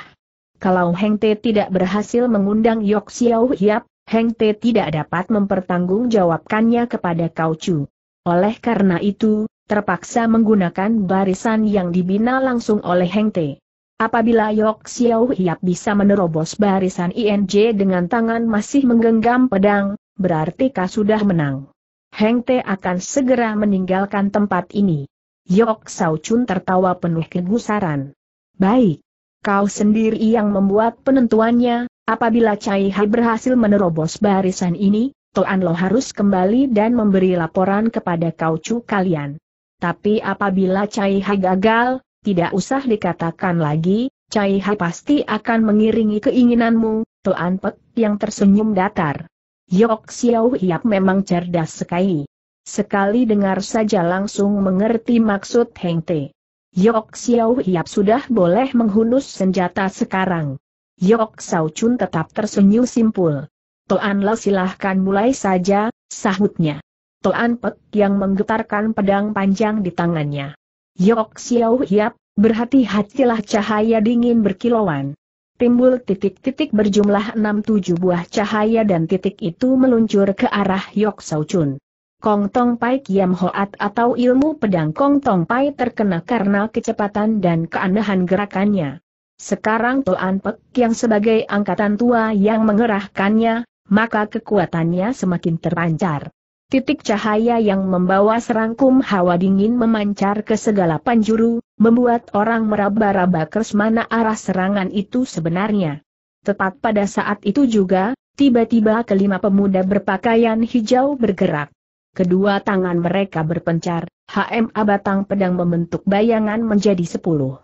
Kalau Heng Te tidak berhasil mengundang Yok Xiao Hiap, Heng Te tidak dapat mempertanggungjawabkannya kepada Kau Chu. Oleh karena itu, terpaksa menggunakan barisan yang dibina langsung oleh Heng Te. Apabila Yok Xiao Hiap bisa menerobos barisan INJ dengan tangan masih menggenggam pedang, berarti kau sudah menang. Heng Te akan segera meninggalkan tempat ini. Yok Sao Chun tertawa penuh kegusaran. Baik. Kau sendiri yang membuat penentuannya, apabila Chai Hai berhasil menerobos barisan ini, Toan Lo harus kembali dan memberi laporan kepada Kau Chu kalian. Tapi apabila Chai Hai gagal, tidak usah dikatakan lagi, Cai Hai pasti akan mengiringi keinginanmu, Tuan Pek yang tersenyum datar. Yok Xiao Hiap memang cerdas sekali. Sekali dengar saja langsung mengerti maksud Heng Te. Yok Xiao Hiap sudah boleh menghunus senjata sekarang. Yok Sao Chun tetap tersenyum simpul. Toan Lo silahkan mulai saja, sahutnya. Toan Pek yang menggetarkan pedang panjang di tangannya. Yok Xiao Hiap, berhati-hatilah cahaya dingin berkilauan. Timbul titik-titik berjumlah enam tujuh buah cahaya dan titik itu meluncur ke arah Yok Sao Chun. Kong Tong Pai Kiam Hoat atau ilmu pedang Kong Tong Pai terkena karena kecepatan dan keanehan gerakannya. Sekarang Toan Pek yang sebagai angkatan tua yang mengerahkannya, maka kekuatannya semakin terpancar. Titik cahaya yang membawa serangkum hawa dingin memancar ke segala penjuru, membuat orang meraba-raba kersmana arah serangan itu sebenarnya. Tepat pada saat itu juga, tiba-tiba kelima pemuda berpakaian hijau bergerak. Kedua tangan mereka berpencar, HMA batang pedang membentuk bayangan menjadi sepuluh.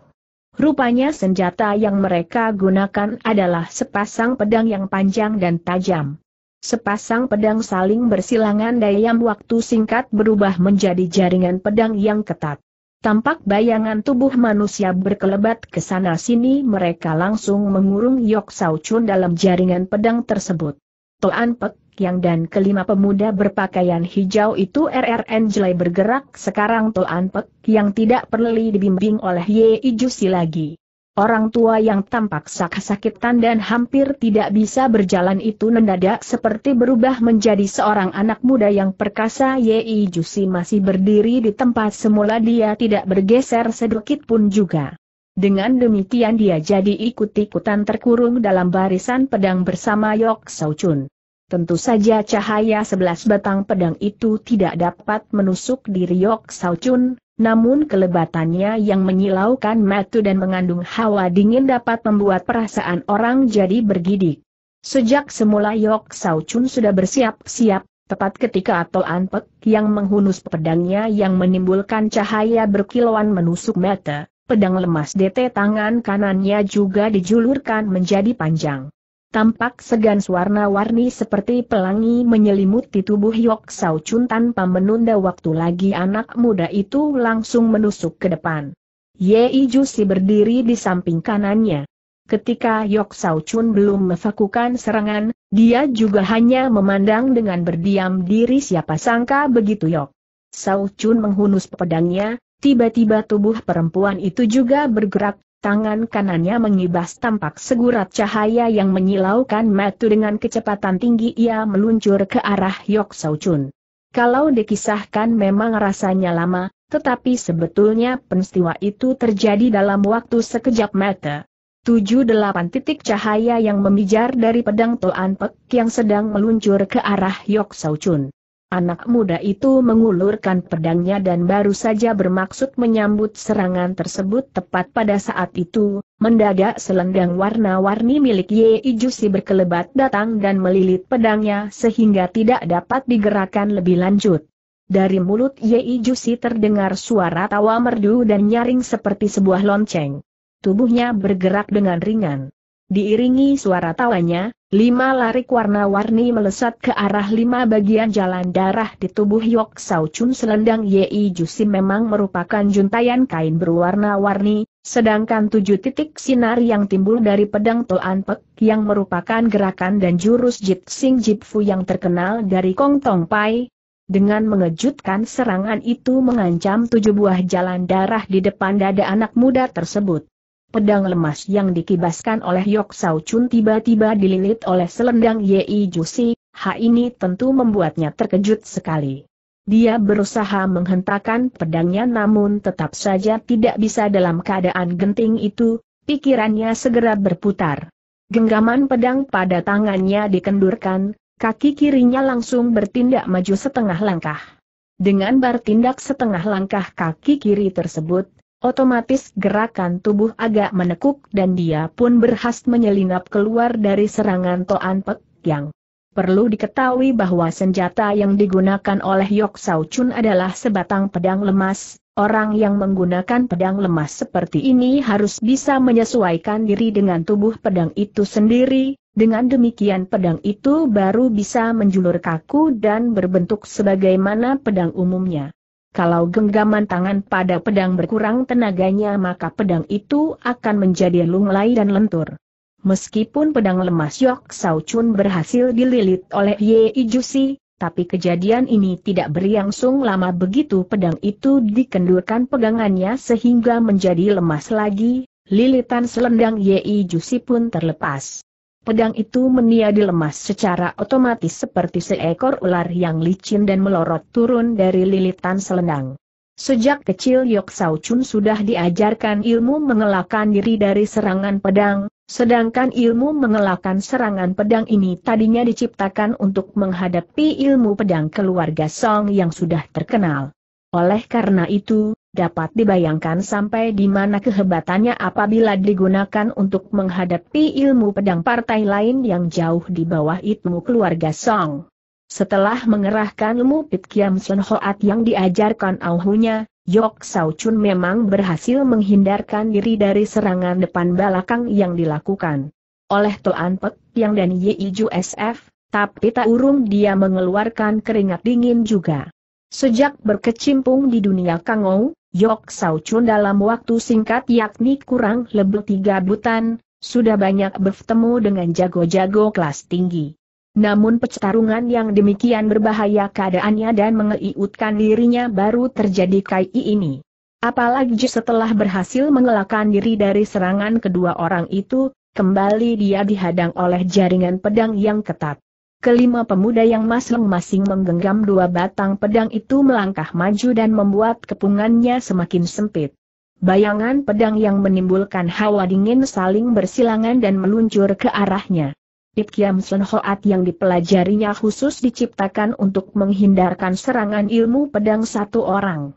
Rupanya senjata yang mereka gunakan adalah sepasang pedang yang panjang dan tajam. Sepasang pedang saling bersilangan dayam waktu singkat berubah menjadi jaringan pedang yang ketat. Tampak bayangan tubuh manusia berkelebat ke sana-sini mereka langsung mengurung Yok Sao Chun dalam jaringan pedang tersebut. Toan Pek yang dan kelima pemuda berpakaian hijau itu RRN Jelai bergerak sekarang Toan Pek yang tidak perlu dibimbing oleh Ye Ijusi lagi. Orang tua yang tampak sakit-sakitan dan hampir tidak bisa berjalan itu mendadak seperti berubah menjadi seorang anak muda yang perkasa Yei Jusi masih berdiri di tempat semula dia tidak bergeser sedikit pun juga. Dengan demikian dia jadi ikut-ikutan terkurung dalam barisan pedang bersama Yok Sao Chun. Tentu saja cahaya sebelas batang pedang itu tidak dapat menusuk diri Yok Sao Chun, namun kelebatannya yang menyilaukan metu dan mengandung hawa dingin dapat membuat perasaan orang jadi bergidik. Sejak semula Yok Sao Chun sudah bersiap-siap, tepat ketika Atol Anpek yang menghunus pedangnya yang menimbulkan cahaya berkilauan menusuk mata, pedang lemas DT tangan kanannya juga dijulurkan menjadi panjang tampak segan warna-warni seperti pelangi menyelimuti tubuh Yok Sao Chun tanpa menunda waktu lagi anak muda itu langsung menusuk ke depan. Yei si berdiri di samping kanannya. Ketika Yok Sao Chun belum mevakukan serangan, dia juga hanya memandang dengan berdiam diri siapa sangka begitu Yok. Sao Chun menghunus pedangnya, tiba-tiba tubuh perempuan itu juga bergerak, Tangan kanannya mengibas tampak segurat cahaya yang menyilaukan mata dengan kecepatan tinggi ia meluncur ke arah Yok Sau Chun. Kalau dikisahkan memang rasanya lama, tetapi sebetulnya peristiwa itu terjadi dalam waktu sekejap mata. Tujuh delapan titik cahaya yang memijar dari pedang Toan Pek yang sedang meluncur ke arah Yok Sau Chun. Anak muda itu mengulurkan pedangnya dan baru saja bermaksud menyambut serangan tersebut tepat pada saat itu, mendadak selendang warna-warni milik Ye Ijusi berkelebat datang dan melilit pedangnya sehingga tidak dapat digerakkan lebih lanjut. Dari mulut Ye Ijusi terdengar suara tawa merdu dan nyaring seperti sebuah lonceng. Tubuhnya bergerak dengan ringan. Diiringi suara tawanya, Lima larik warna-warni melesat ke arah lima bagian jalan darah di tubuh Yok Sao Chun selendang Yi Jusi memang merupakan juntayan kain berwarna-warni, sedangkan tujuh titik sinar yang timbul dari pedang Toan Pek yang merupakan gerakan dan jurus Jit Sing Jit Fu yang terkenal dari Kong Tong Pai. Dengan mengejutkan serangan itu mengancam tujuh buah jalan darah di depan dada anak muda tersebut. Pedang lemas yang dikibaskan oleh Yok Sao Chun tiba-tiba dililit oleh selendang Yi Jusi, hal ini tentu membuatnya terkejut sekali. Dia berusaha menghentakkan pedangnya namun tetap saja tidak bisa dalam keadaan genting itu, pikirannya segera berputar. Genggaman pedang pada tangannya dikendurkan, kaki kirinya langsung bertindak maju setengah langkah. Dengan bertindak setengah langkah kaki kiri tersebut, Otomatis gerakan tubuh agak menekuk dan dia pun berhas menyelinap keluar dari serangan Toan Pek yang Perlu diketahui bahwa senjata yang digunakan oleh Yok Sao Chun adalah sebatang pedang lemas, Orang yang menggunakan pedang lemas seperti ini harus bisa menyesuaikan diri dengan tubuh pedang itu sendiri, dengan demikian pedang itu baru bisa menjulur kaku dan berbentuk sebagaimana pedang umumnya. Kalau genggaman tangan pada pedang berkurang tenaganya maka pedang itu akan menjadi lunglai dan lentur. Meskipun pedang lemas Yok Sao Chun berhasil dililit oleh Ye Ijusi, tapi kejadian ini tidak berlangsung lama begitu pedang itu dikendurkan pegangannya sehingga menjadi lemas lagi, lilitan selendang Ye Ijusi pun terlepas. Pedang itu meniadi lemas secara otomatis seperti seekor ular yang licin dan melorot turun dari lilitan selendang. Sejak kecil Yok Sao Chun sudah diajarkan ilmu mengelakkan diri dari serangan pedang, sedangkan ilmu mengelakkan serangan pedang ini tadinya diciptakan untuk menghadapi ilmu pedang keluarga Song yang sudah terkenal. Oleh karena itu, dapat dibayangkan sampai di mana kehebatannya apabila digunakan untuk menghadapi ilmu pedang partai lain yang jauh di bawah ilmu keluarga Song. Setelah mengerahkan ilmu Pit Kiam Sun Hoat yang diajarkan auhunya, Yok Sao Chun memang berhasil menghindarkan diri dari serangan depan belakang yang dilakukan oleh Toan Pek yang dan Yi Ju SF, tapi tak urung dia mengeluarkan keringat dingin juga. Sejak berkecimpung di dunia Kangou, Yok Sao Chun dalam waktu singkat yakni kurang lebih tiga butan, sudah banyak bertemu dengan jago-jago kelas tinggi. Namun pertarungan yang demikian berbahaya keadaannya dan mengeiutkan dirinya baru terjadi kai ini. Apalagi setelah berhasil mengelakkan diri dari serangan kedua orang itu, kembali dia dihadang oleh jaringan pedang yang ketat kelima pemuda yang masing-masing menggenggam dua batang pedang itu melangkah maju dan membuat kepungannya semakin sempit. Bayangan pedang yang menimbulkan hawa dingin saling bersilangan dan meluncur ke arahnya. Ip Kiam Sun Hoat yang dipelajarinya khusus diciptakan untuk menghindarkan serangan ilmu pedang satu orang.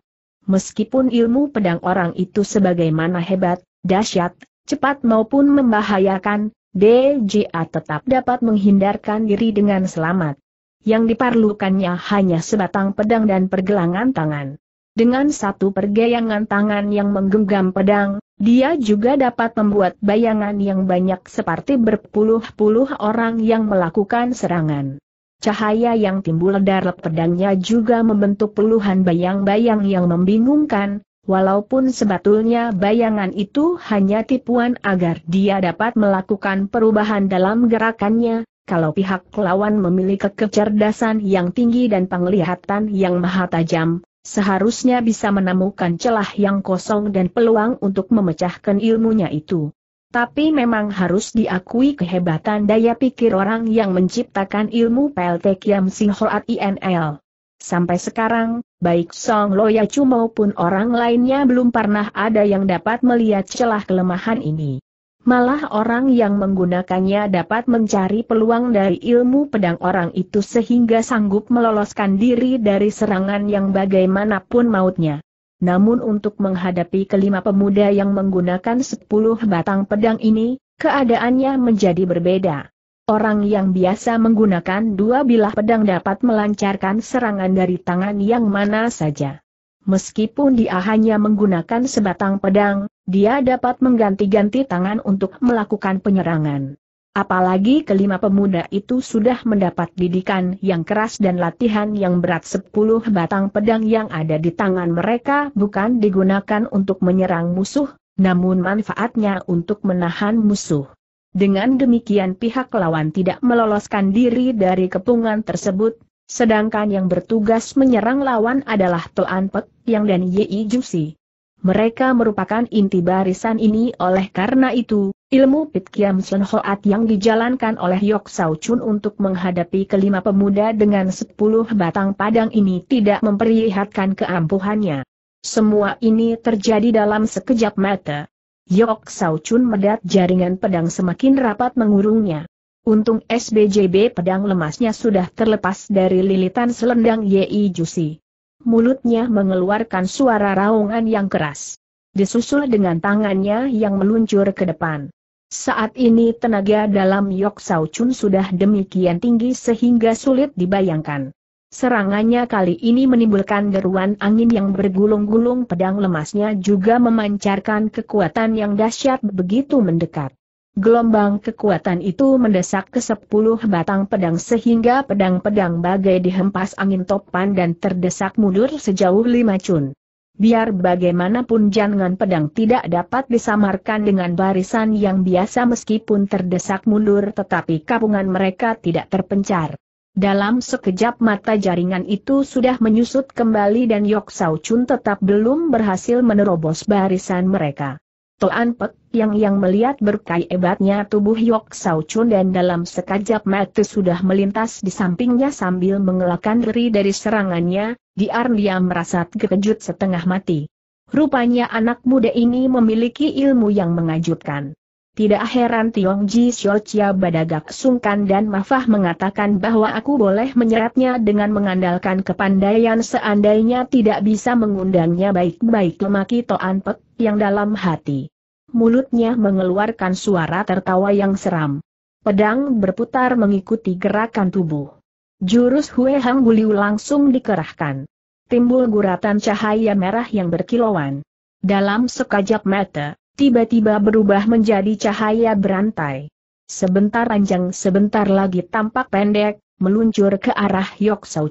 Meskipun ilmu pedang orang itu sebagaimana hebat, dahsyat, cepat maupun membahayakan, DJA tetap dapat menghindarkan diri dengan selamat. Yang diperlukannya hanya sebatang pedang dan pergelangan tangan. Dengan satu pergelangan tangan yang menggenggam pedang, dia juga dapat membuat bayangan yang banyak seperti berpuluh-puluh orang yang melakukan serangan. Cahaya yang timbul dari pedangnya juga membentuk puluhan bayang-bayang yang membingungkan, Walaupun sebetulnya bayangan itu hanya tipuan agar dia dapat melakukan perubahan dalam gerakannya, kalau pihak lawan memiliki kecerdasan yang tinggi dan penglihatan yang maha tajam, seharusnya bisa menemukan celah yang kosong dan peluang untuk memecahkan ilmunya itu. Tapi memang harus diakui kehebatan daya pikir orang yang menciptakan ilmu Peltek Yam Sin Hoat INL. Sampai sekarang, baik Song Loya Chu maupun orang lainnya belum pernah ada yang dapat melihat celah kelemahan ini. Malah orang yang menggunakannya dapat mencari peluang dari ilmu pedang orang itu sehingga sanggup meloloskan diri dari serangan yang bagaimanapun mautnya. Namun untuk menghadapi kelima pemuda yang menggunakan sepuluh batang pedang ini, keadaannya menjadi berbeda. Orang yang biasa menggunakan dua bilah pedang dapat melancarkan serangan dari tangan yang mana saja. Meskipun dia hanya menggunakan sebatang pedang, dia dapat mengganti-ganti tangan untuk melakukan penyerangan. Apalagi kelima pemuda itu sudah mendapat didikan yang keras dan latihan yang berat sepuluh batang pedang yang ada di tangan mereka bukan digunakan untuk menyerang musuh, namun manfaatnya untuk menahan musuh. Dengan demikian pihak lawan tidak meloloskan diri dari kepungan tersebut, sedangkan yang bertugas menyerang lawan adalah Toan Pek Yang dan Yi Jusi. Mereka merupakan inti barisan ini oleh karena itu, ilmu Pit Kiam Sun Hoat yang dijalankan oleh Yok Sao Chun untuk menghadapi kelima pemuda dengan sepuluh batang padang ini tidak memperlihatkan keampuhannya. Semua ini terjadi dalam sekejap mata. Yok Sao Chun medat jaringan pedang semakin rapat mengurungnya. Untung SBJB pedang lemasnya sudah terlepas dari lilitan selendang Yi Jusi. Mulutnya mengeluarkan suara raungan yang keras. Disusul dengan tangannya yang meluncur ke depan. Saat ini tenaga dalam Yok Sao Chun sudah demikian tinggi sehingga sulit dibayangkan. Serangannya kali ini menimbulkan deruan angin yang bergulung-gulung pedang lemasnya juga memancarkan kekuatan yang dahsyat begitu mendekat. Gelombang kekuatan itu mendesak ke sepuluh batang pedang sehingga pedang-pedang bagai dihempas angin topan dan terdesak mundur sejauh lima cun. Biar bagaimanapun jangan pedang tidak dapat disamarkan dengan barisan yang biasa meskipun terdesak mundur tetapi kapungan mereka tidak terpencar. Dalam sekejap mata jaringan itu sudah menyusut kembali dan Yok Sao Chun tetap belum berhasil menerobos barisan mereka. Toan Pek yang yang melihat berkai hebatnya tubuh Yok Sao Chun dan dalam sekejap mata sudah melintas di sampingnya sambil mengelakkan diri dari serangannya, di dia merasa terkejut setengah mati. Rupanya anak muda ini memiliki ilmu yang mengajutkan. Tidak heran Tiong Ji Xiaochia badagak sungkan dan mafah mengatakan bahwa aku boleh menyeratnya dengan mengandalkan kepandaian seandainya tidak bisa mengundangnya baik-baik lemaki Toan Pek yang dalam hati. Mulutnya mengeluarkan suara tertawa yang seram. Pedang berputar mengikuti gerakan tubuh. Jurus Hue Hang Buliu langsung dikerahkan. Timbul guratan cahaya merah yang berkilauan. Dalam sekajap mata, tiba-tiba berubah menjadi cahaya berantai. Sebentar panjang sebentar lagi tampak pendek, meluncur ke arah Yok Sau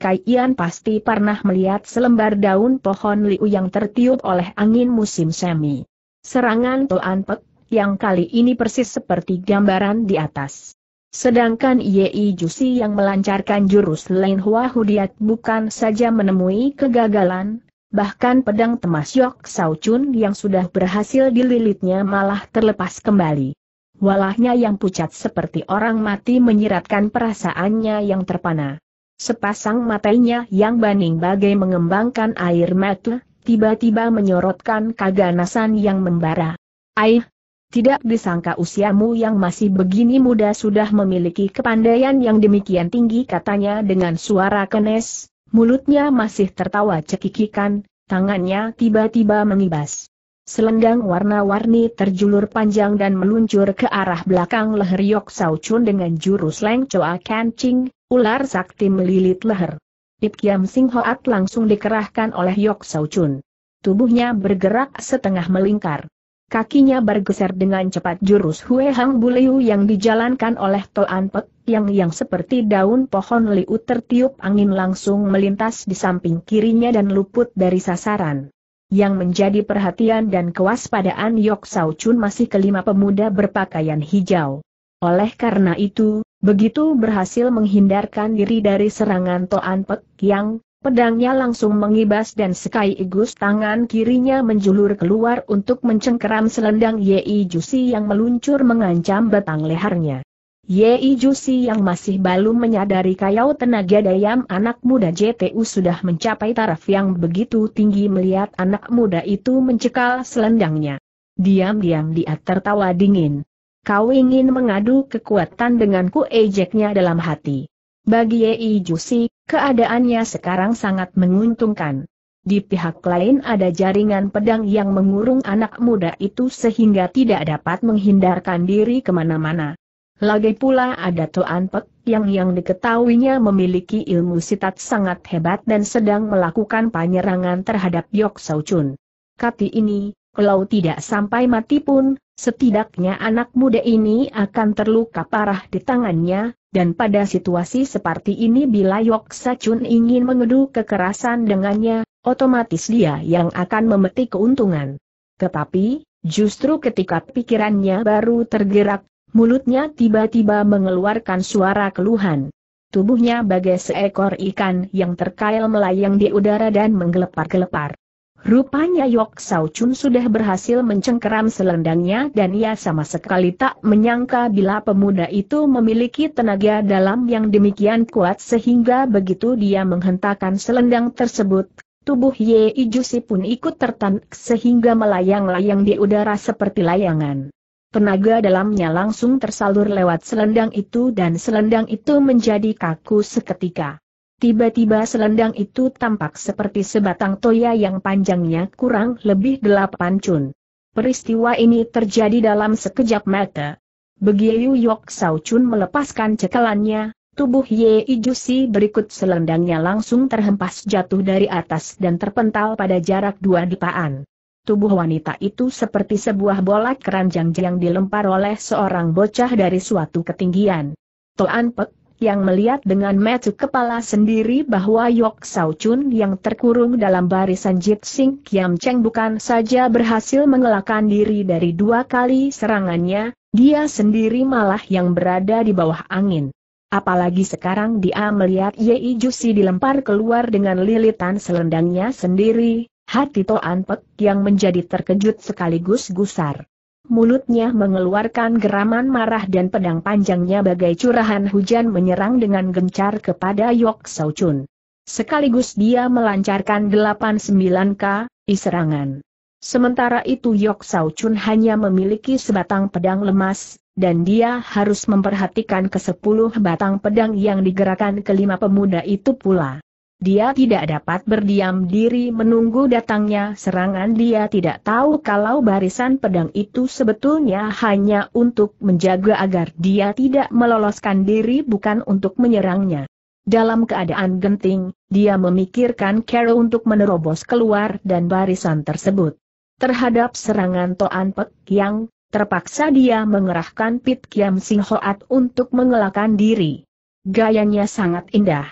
Kai Ian pasti pernah melihat selembar daun pohon liu yang tertiup oleh angin musim semi. Serangan Toan Pek, yang kali ini persis seperti gambaran di atas. Sedangkan Yei Jusi yang melancarkan jurus lain Hua Hudiat bukan saja menemui kegagalan, bahkan pedang temas Yok Sao Chun yang sudah berhasil dililitnya malah terlepas kembali. Walahnya yang pucat seperti orang mati menyiratkan perasaannya yang terpana. Sepasang matanya yang baning bagai mengembangkan air mata, tiba-tiba menyorotkan kaganasan yang membara. Aih, tidak disangka usiamu yang masih begini muda sudah memiliki kepandaian yang demikian tinggi katanya dengan suara kenes, Mulutnya masih tertawa cekikikan, tangannya tiba-tiba mengibas. Selendang warna-warni terjulur panjang dan meluncur ke arah belakang leher Yok Sao Chun dengan jurus Leng Choa Kancing, ular sakti melilit leher. Ip Kiam Sing Hoat langsung dikerahkan oleh Yok Sao Chun. Tubuhnya bergerak setengah melingkar. Kakinya bergeser dengan cepat jurus Hue Hang Buliu yang dijalankan oleh Toan Pek, yang yang seperti daun pohon liu tertiup angin langsung melintas di samping kirinya dan luput dari sasaran. Yang menjadi perhatian dan kewaspadaan Yok Sao Chun masih kelima pemuda berpakaian hijau. Oleh karena itu, begitu berhasil menghindarkan diri dari serangan Toan Pek yang Pedangnya langsung mengibas dan sekai Igus tangan kirinya menjulur keluar untuk mencengkeram selendang Yei Jusi yang meluncur mengancam batang lehernya. Yei Jusi yang masih belum menyadari kayau tenaga dayam anak muda JTU sudah mencapai taraf yang begitu tinggi melihat anak muda itu mencekal selendangnya. Diam-diam dia tertawa dingin. Kau ingin mengadu kekuatan denganku ejeknya dalam hati. Bagi Yei Jusi, keadaannya sekarang sangat menguntungkan. Di pihak lain ada jaringan pedang yang mengurung anak muda itu sehingga tidak dapat menghindarkan diri kemana-mana. Lagi pula ada Toan Pek yang yang diketahuinya memiliki ilmu sitat sangat hebat dan sedang melakukan penyerangan terhadap Yok Sao Chun. Kati ini, kalau tidak sampai mati pun, setidaknya anak muda ini akan terluka parah di tangannya, dan pada situasi seperti ini bila Yok Sachun ingin mengedu kekerasan dengannya, otomatis dia yang akan memetik keuntungan. Tetapi, justru ketika pikirannya baru tergerak, mulutnya tiba-tiba mengeluarkan suara keluhan. Tubuhnya bagai seekor ikan yang terkail melayang di udara dan menggelepar-gelepar. Rupanya Yok Sao Chun sudah berhasil mencengkeram selendangnya dan ia sama sekali tak menyangka bila pemuda itu memiliki tenaga dalam yang demikian kuat sehingga begitu dia menghentakkan selendang tersebut, tubuh Ye Ijusi pun ikut tertanak sehingga melayang-layang di udara seperti layangan. Tenaga dalamnya langsung tersalur lewat selendang itu dan selendang itu menjadi kaku seketika. Tiba-tiba selendang itu tampak seperti sebatang toya yang panjangnya kurang lebih delapan cun. Peristiwa ini terjadi dalam sekejap mata. Begitu Yok Sao Chun melepaskan cekalannya, tubuh Ye Ijusi berikut selendangnya langsung terhempas jatuh dari atas dan terpental pada jarak dua dipaan. Tubuh wanita itu seperti sebuah bola keranjang yang dilempar oleh seorang bocah dari suatu ketinggian. Toan Pek yang melihat dengan metu kepala sendiri bahwa Yok Sao Chun yang terkurung dalam barisan Jit Sing Kiam Cheng bukan saja berhasil mengelakkan diri dari dua kali serangannya, dia sendiri malah yang berada di bawah angin. Apalagi sekarang dia melihat Yei Jusi dilempar keluar dengan lilitan selendangnya sendiri, hati Toan Pek yang menjadi terkejut sekaligus gusar mulutnya mengeluarkan geraman marah dan pedang panjangnya bagai curahan hujan menyerang dengan gencar kepada Yok Sau Chun. Sekaligus dia melancarkan 89K, serangan. Sementara itu Yok Sau Chun hanya memiliki sebatang pedang lemas, dan dia harus memperhatikan ke sepuluh batang pedang yang digerakkan kelima pemuda itu pula. Dia tidak dapat berdiam diri menunggu datangnya serangan dia tidak tahu kalau barisan pedang itu sebetulnya hanya untuk menjaga agar dia tidak meloloskan diri bukan untuk menyerangnya. Dalam keadaan genting, dia memikirkan Carol untuk menerobos keluar dan barisan tersebut. Terhadap serangan Toan Pek yang, terpaksa dia mengerahkan Pit Kiam Sing Hoat untuk mengelakkan diri. Gayanya sangat indah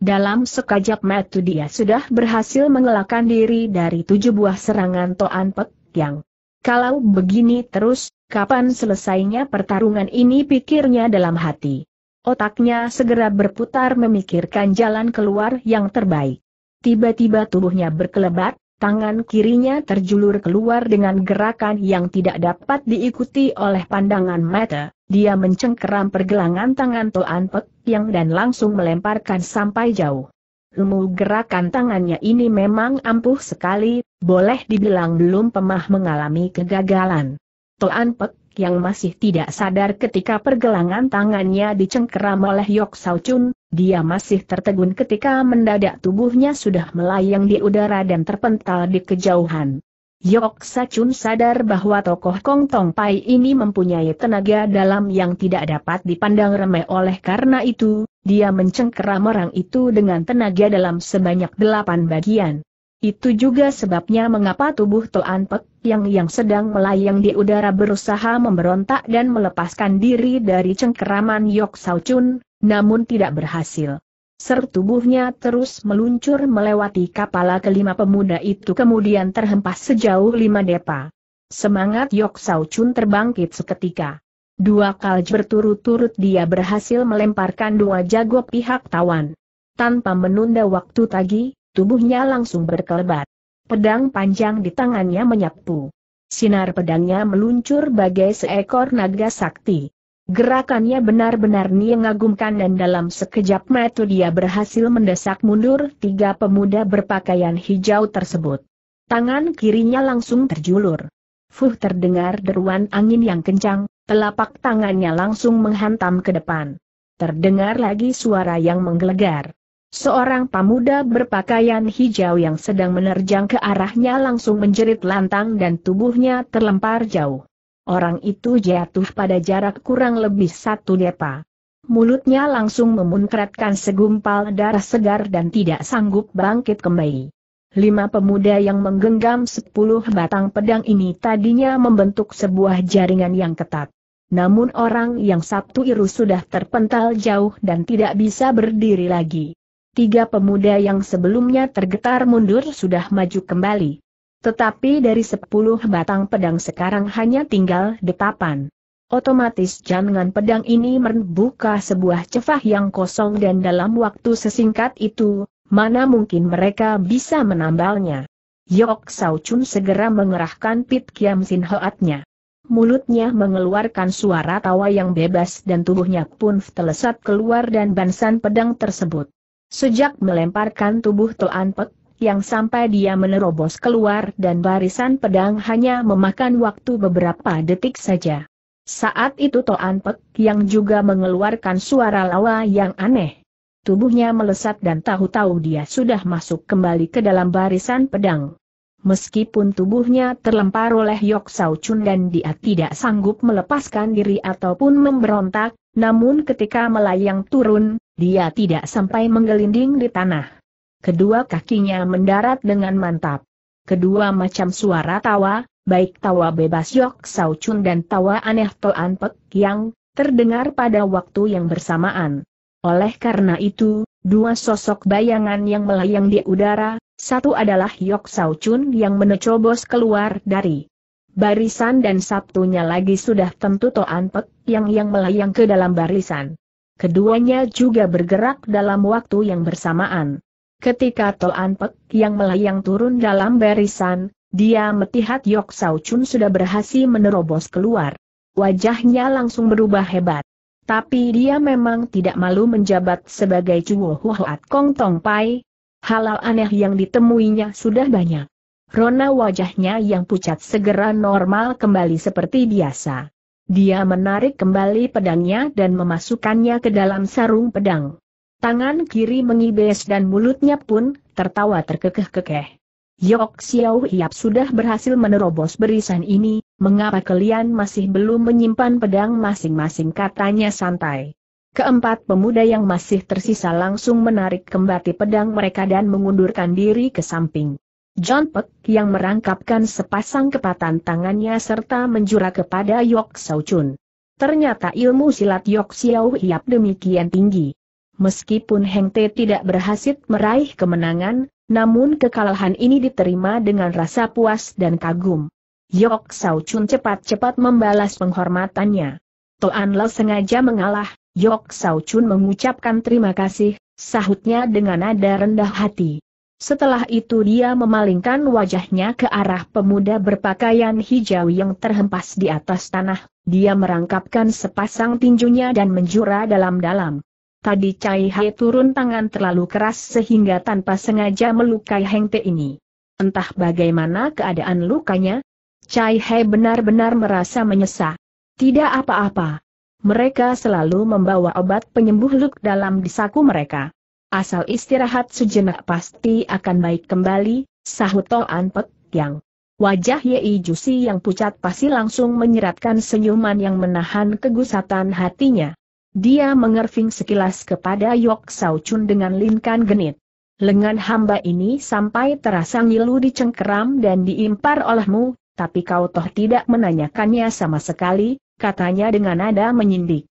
dalam sekajap mata dia sudah berhasil mengelakkan diri dari tujuh buah serangan Toan Pek yang. Kalau begini terus, kapan selesainya pertarungan ini pikirnya dalam hati. Otaknya segera berputar memikirkan jalan keluar yang terbaik. Tiba-tiba tubuhnya berkelebat, tangan kirinya terjulur keluar dengan gerakan yang tidak dapat diikuti oleh pandangan mata. Dia mencengkeram pergelangan tangan Toan Pek yang dan langsung melemparkan sampai jauh. Ilmu gerakan tangannya ini memang ampuh sekali, boleh dibilang belum pemah mengalami kegagalan. Toan Pek yang masih tidak sadar ketika pergelangan tangannya dicengkeram oleh Yok Sao Chun, dia masih tertegun ketika mendadak tubuhnya sudah melayang di udara dan terpental di kejauhan. Yok Sao Chun sadar bahwa tokoh Kong Tong Pai ini mempunyai tenaga dalam yang tidak dapat dipandang remeh oleh karena itu, dia mencengkeram orang itu dengan tenaga dalam sebanyak delapan bagian. Itu juga sebabnya mengapa tubuh Toan Pek, yang yang sedang melayang di udara berusaha memberontak dan melepaskan diri dari cengkeraman Yok Sao Chun, namun tidak berhasil. Ser tubuhnya terus meluncur melewati kepala kelima pemuda itu kemudian terhempas sejauh lima depa. Semangat Yok Sao Chun terbangkit seketika. Dua kali berturut-turut dia berhasil melemparkan dua jago pihak tawan. Tanpa menunda waktu tagi, tubuhnya langsung berkelebat. Pedang panjang di tangannya menyapu. Sinar pedangnya meluncur bagai seekor naga sakti. Gerakannya benar-benar mengagumkan dan dalam sekejap mata dia berhasil mendesak mundur tiga pemuda berpakaian hijau tersebut. Tangan kirinya langsung terjulur. Fuh terdengar deruan angin yang kencang, telapak tangannya langsung menghantam ke depan. Terdengar lagi suara yang menggelegar. Seorang pemuda berpakaian hijau yang sedang menerjang ke arahnya langsung menjerit lantang dan tubuhnya terlempar jauh. Orang itu jatuh pada jarak kurang lebih satu depa. Mulutnya langsung memuncratkan segumpal darah segar dan tidak sanggup bangkit kembali. Lima pemuda yang menggenggam sepuluh batang pedang ini tadinya membentuk sebuah jaringan yang ketat. Namun orang yang satu Iru sudah terpental jauh dan tidak bisa berdiri lagi tiga pemuda yang sebelumnya tergetar mundur sudah maju kembali. Tetapi dari sepuluh batang pedang sekarang hanya tinggal detapan. Otomatis jangan pedang ini membuka sebuah cefah yang kosong dan dalam waktu sesingkat itu, mana mungkin mereka bisa menambalnya. Yok Sao Chun segera mengerahkan Pit Kiam Sin Hoatnya. Mulutnya mengeluarkan suara tawa yang bebas dan tubuhnya pun telesat keluar dan bansan pedang tersebut. Sejak melemparkan tubuh Toan Pek, yang sampai dia menerobos keluar dan barisan pedang hanya memakan waktu beberapa detik saja. Saat itu Toan Pek yang juga mengeluarkan suara lawa yang aneh. Tubuhnya melesat dan tahu-tahu dia sudah masuk kembali ke dalam barisan pedang. Meskipun tubuhnya terlempar oleh Yok Sao Chun dan dia tidak sanggup melepaskan diri ataupun memberontak, namun ketika melayang turun, dia tidak sampai menggelinding di tanah. Kedua kakinya mendarat dengan mantap. Kedua macam suara tawa, baik tawa bebas Yok Sao Chun dan tawa aneh Toan Pek yang terdengar pada waktu yang bersamaan. Oleh karena itu, dua sosok bayangan yang melayang di udara, satu adalah Yok Sao Chun yang menecobos keluar dari barisan dan satunya lagi sudah tentu Toan Pek yang yang melayang ke dalam barisan. Keduanya juga bergerak dalam waktu yang bersamaan. Ketika Tol Anpek yang melayang turun dalam barisan, dia melihat Yok Sao Chun sudah berhasil menerobos keluar. Wajahnya langsung berubah hebat. Tapi dia memang tidak malu menjabat sebagai Cuo Huat Kong Tong Pai. Halal aneh yang ditemuinya sudah banyak. Rona wajahnya yang pucat segera normal kembali seperti biasa. Dia menarik kembali pedangnya dan memasukkannya ke dalam sarung pedang. Tangan kiri mengibes dan mulutnya pun tertawa terkekeh-kekeh. Yok Xiao Hiap sudah berhasil menerobos berisan ini, mengapa kalian masih belum menyimpan pedang masing-masing katanya santai. Keempat pemuda yang masih tersisa langsung menarik kembali pedang mereka dan mengundurkan diri ke samping. John Peck yang merangkapkan sepasang kepatan tangannya serta menjura kepada Yok Sao Chun. Ternyata ilmu silat Yok Xiao Hiap demikian tinggi. Meskipun Heng Te tidak berhasil meraih kemenangan, namun kekalahan ini diterima dengan rasa puas dan kagum. Yok Sao Chun cepat-cepat membalas penghormatannya. Toan Lo sengaja mengalah, Yok Sao Chun mengucapkan terima kasih, sahutnya dengan nada rendah hati. Setelah itu dia memalingkan wajahnya ke arah pemuda berpakaian hijau yang terhempas di atas tanah, dia merangkapkan sepasang tinjunya dan menjura dalam-dalam. Tadi Cai Hai turun tangan terlalu keras sehingga tanpa sengaja melukai Heng Te ini. Entah bagaimana keadaan lukanya, Cai Hai benar-benar merasa menyesal. Tidak apa-apa. Mereka selalu membawa obat penyembuh luka dalam di saku mereka. Asal istirahat sejenak pasti akan baik kembali, sahut Toan Pek Yang. Wajah Yei Jusi yang pucat pasti langsung menyeratkan senyuman yang menahan kegusatan hatinya. Dia mengerving sekilas kepada Yok Sao Chun dengan linkan genit. Lengan hamba ini sampai terasa ngilu dicengkeram dan diimpar olehmu, tapi kau toh tidak menanyakannya sama sekali, katanya dengan nada menyindik.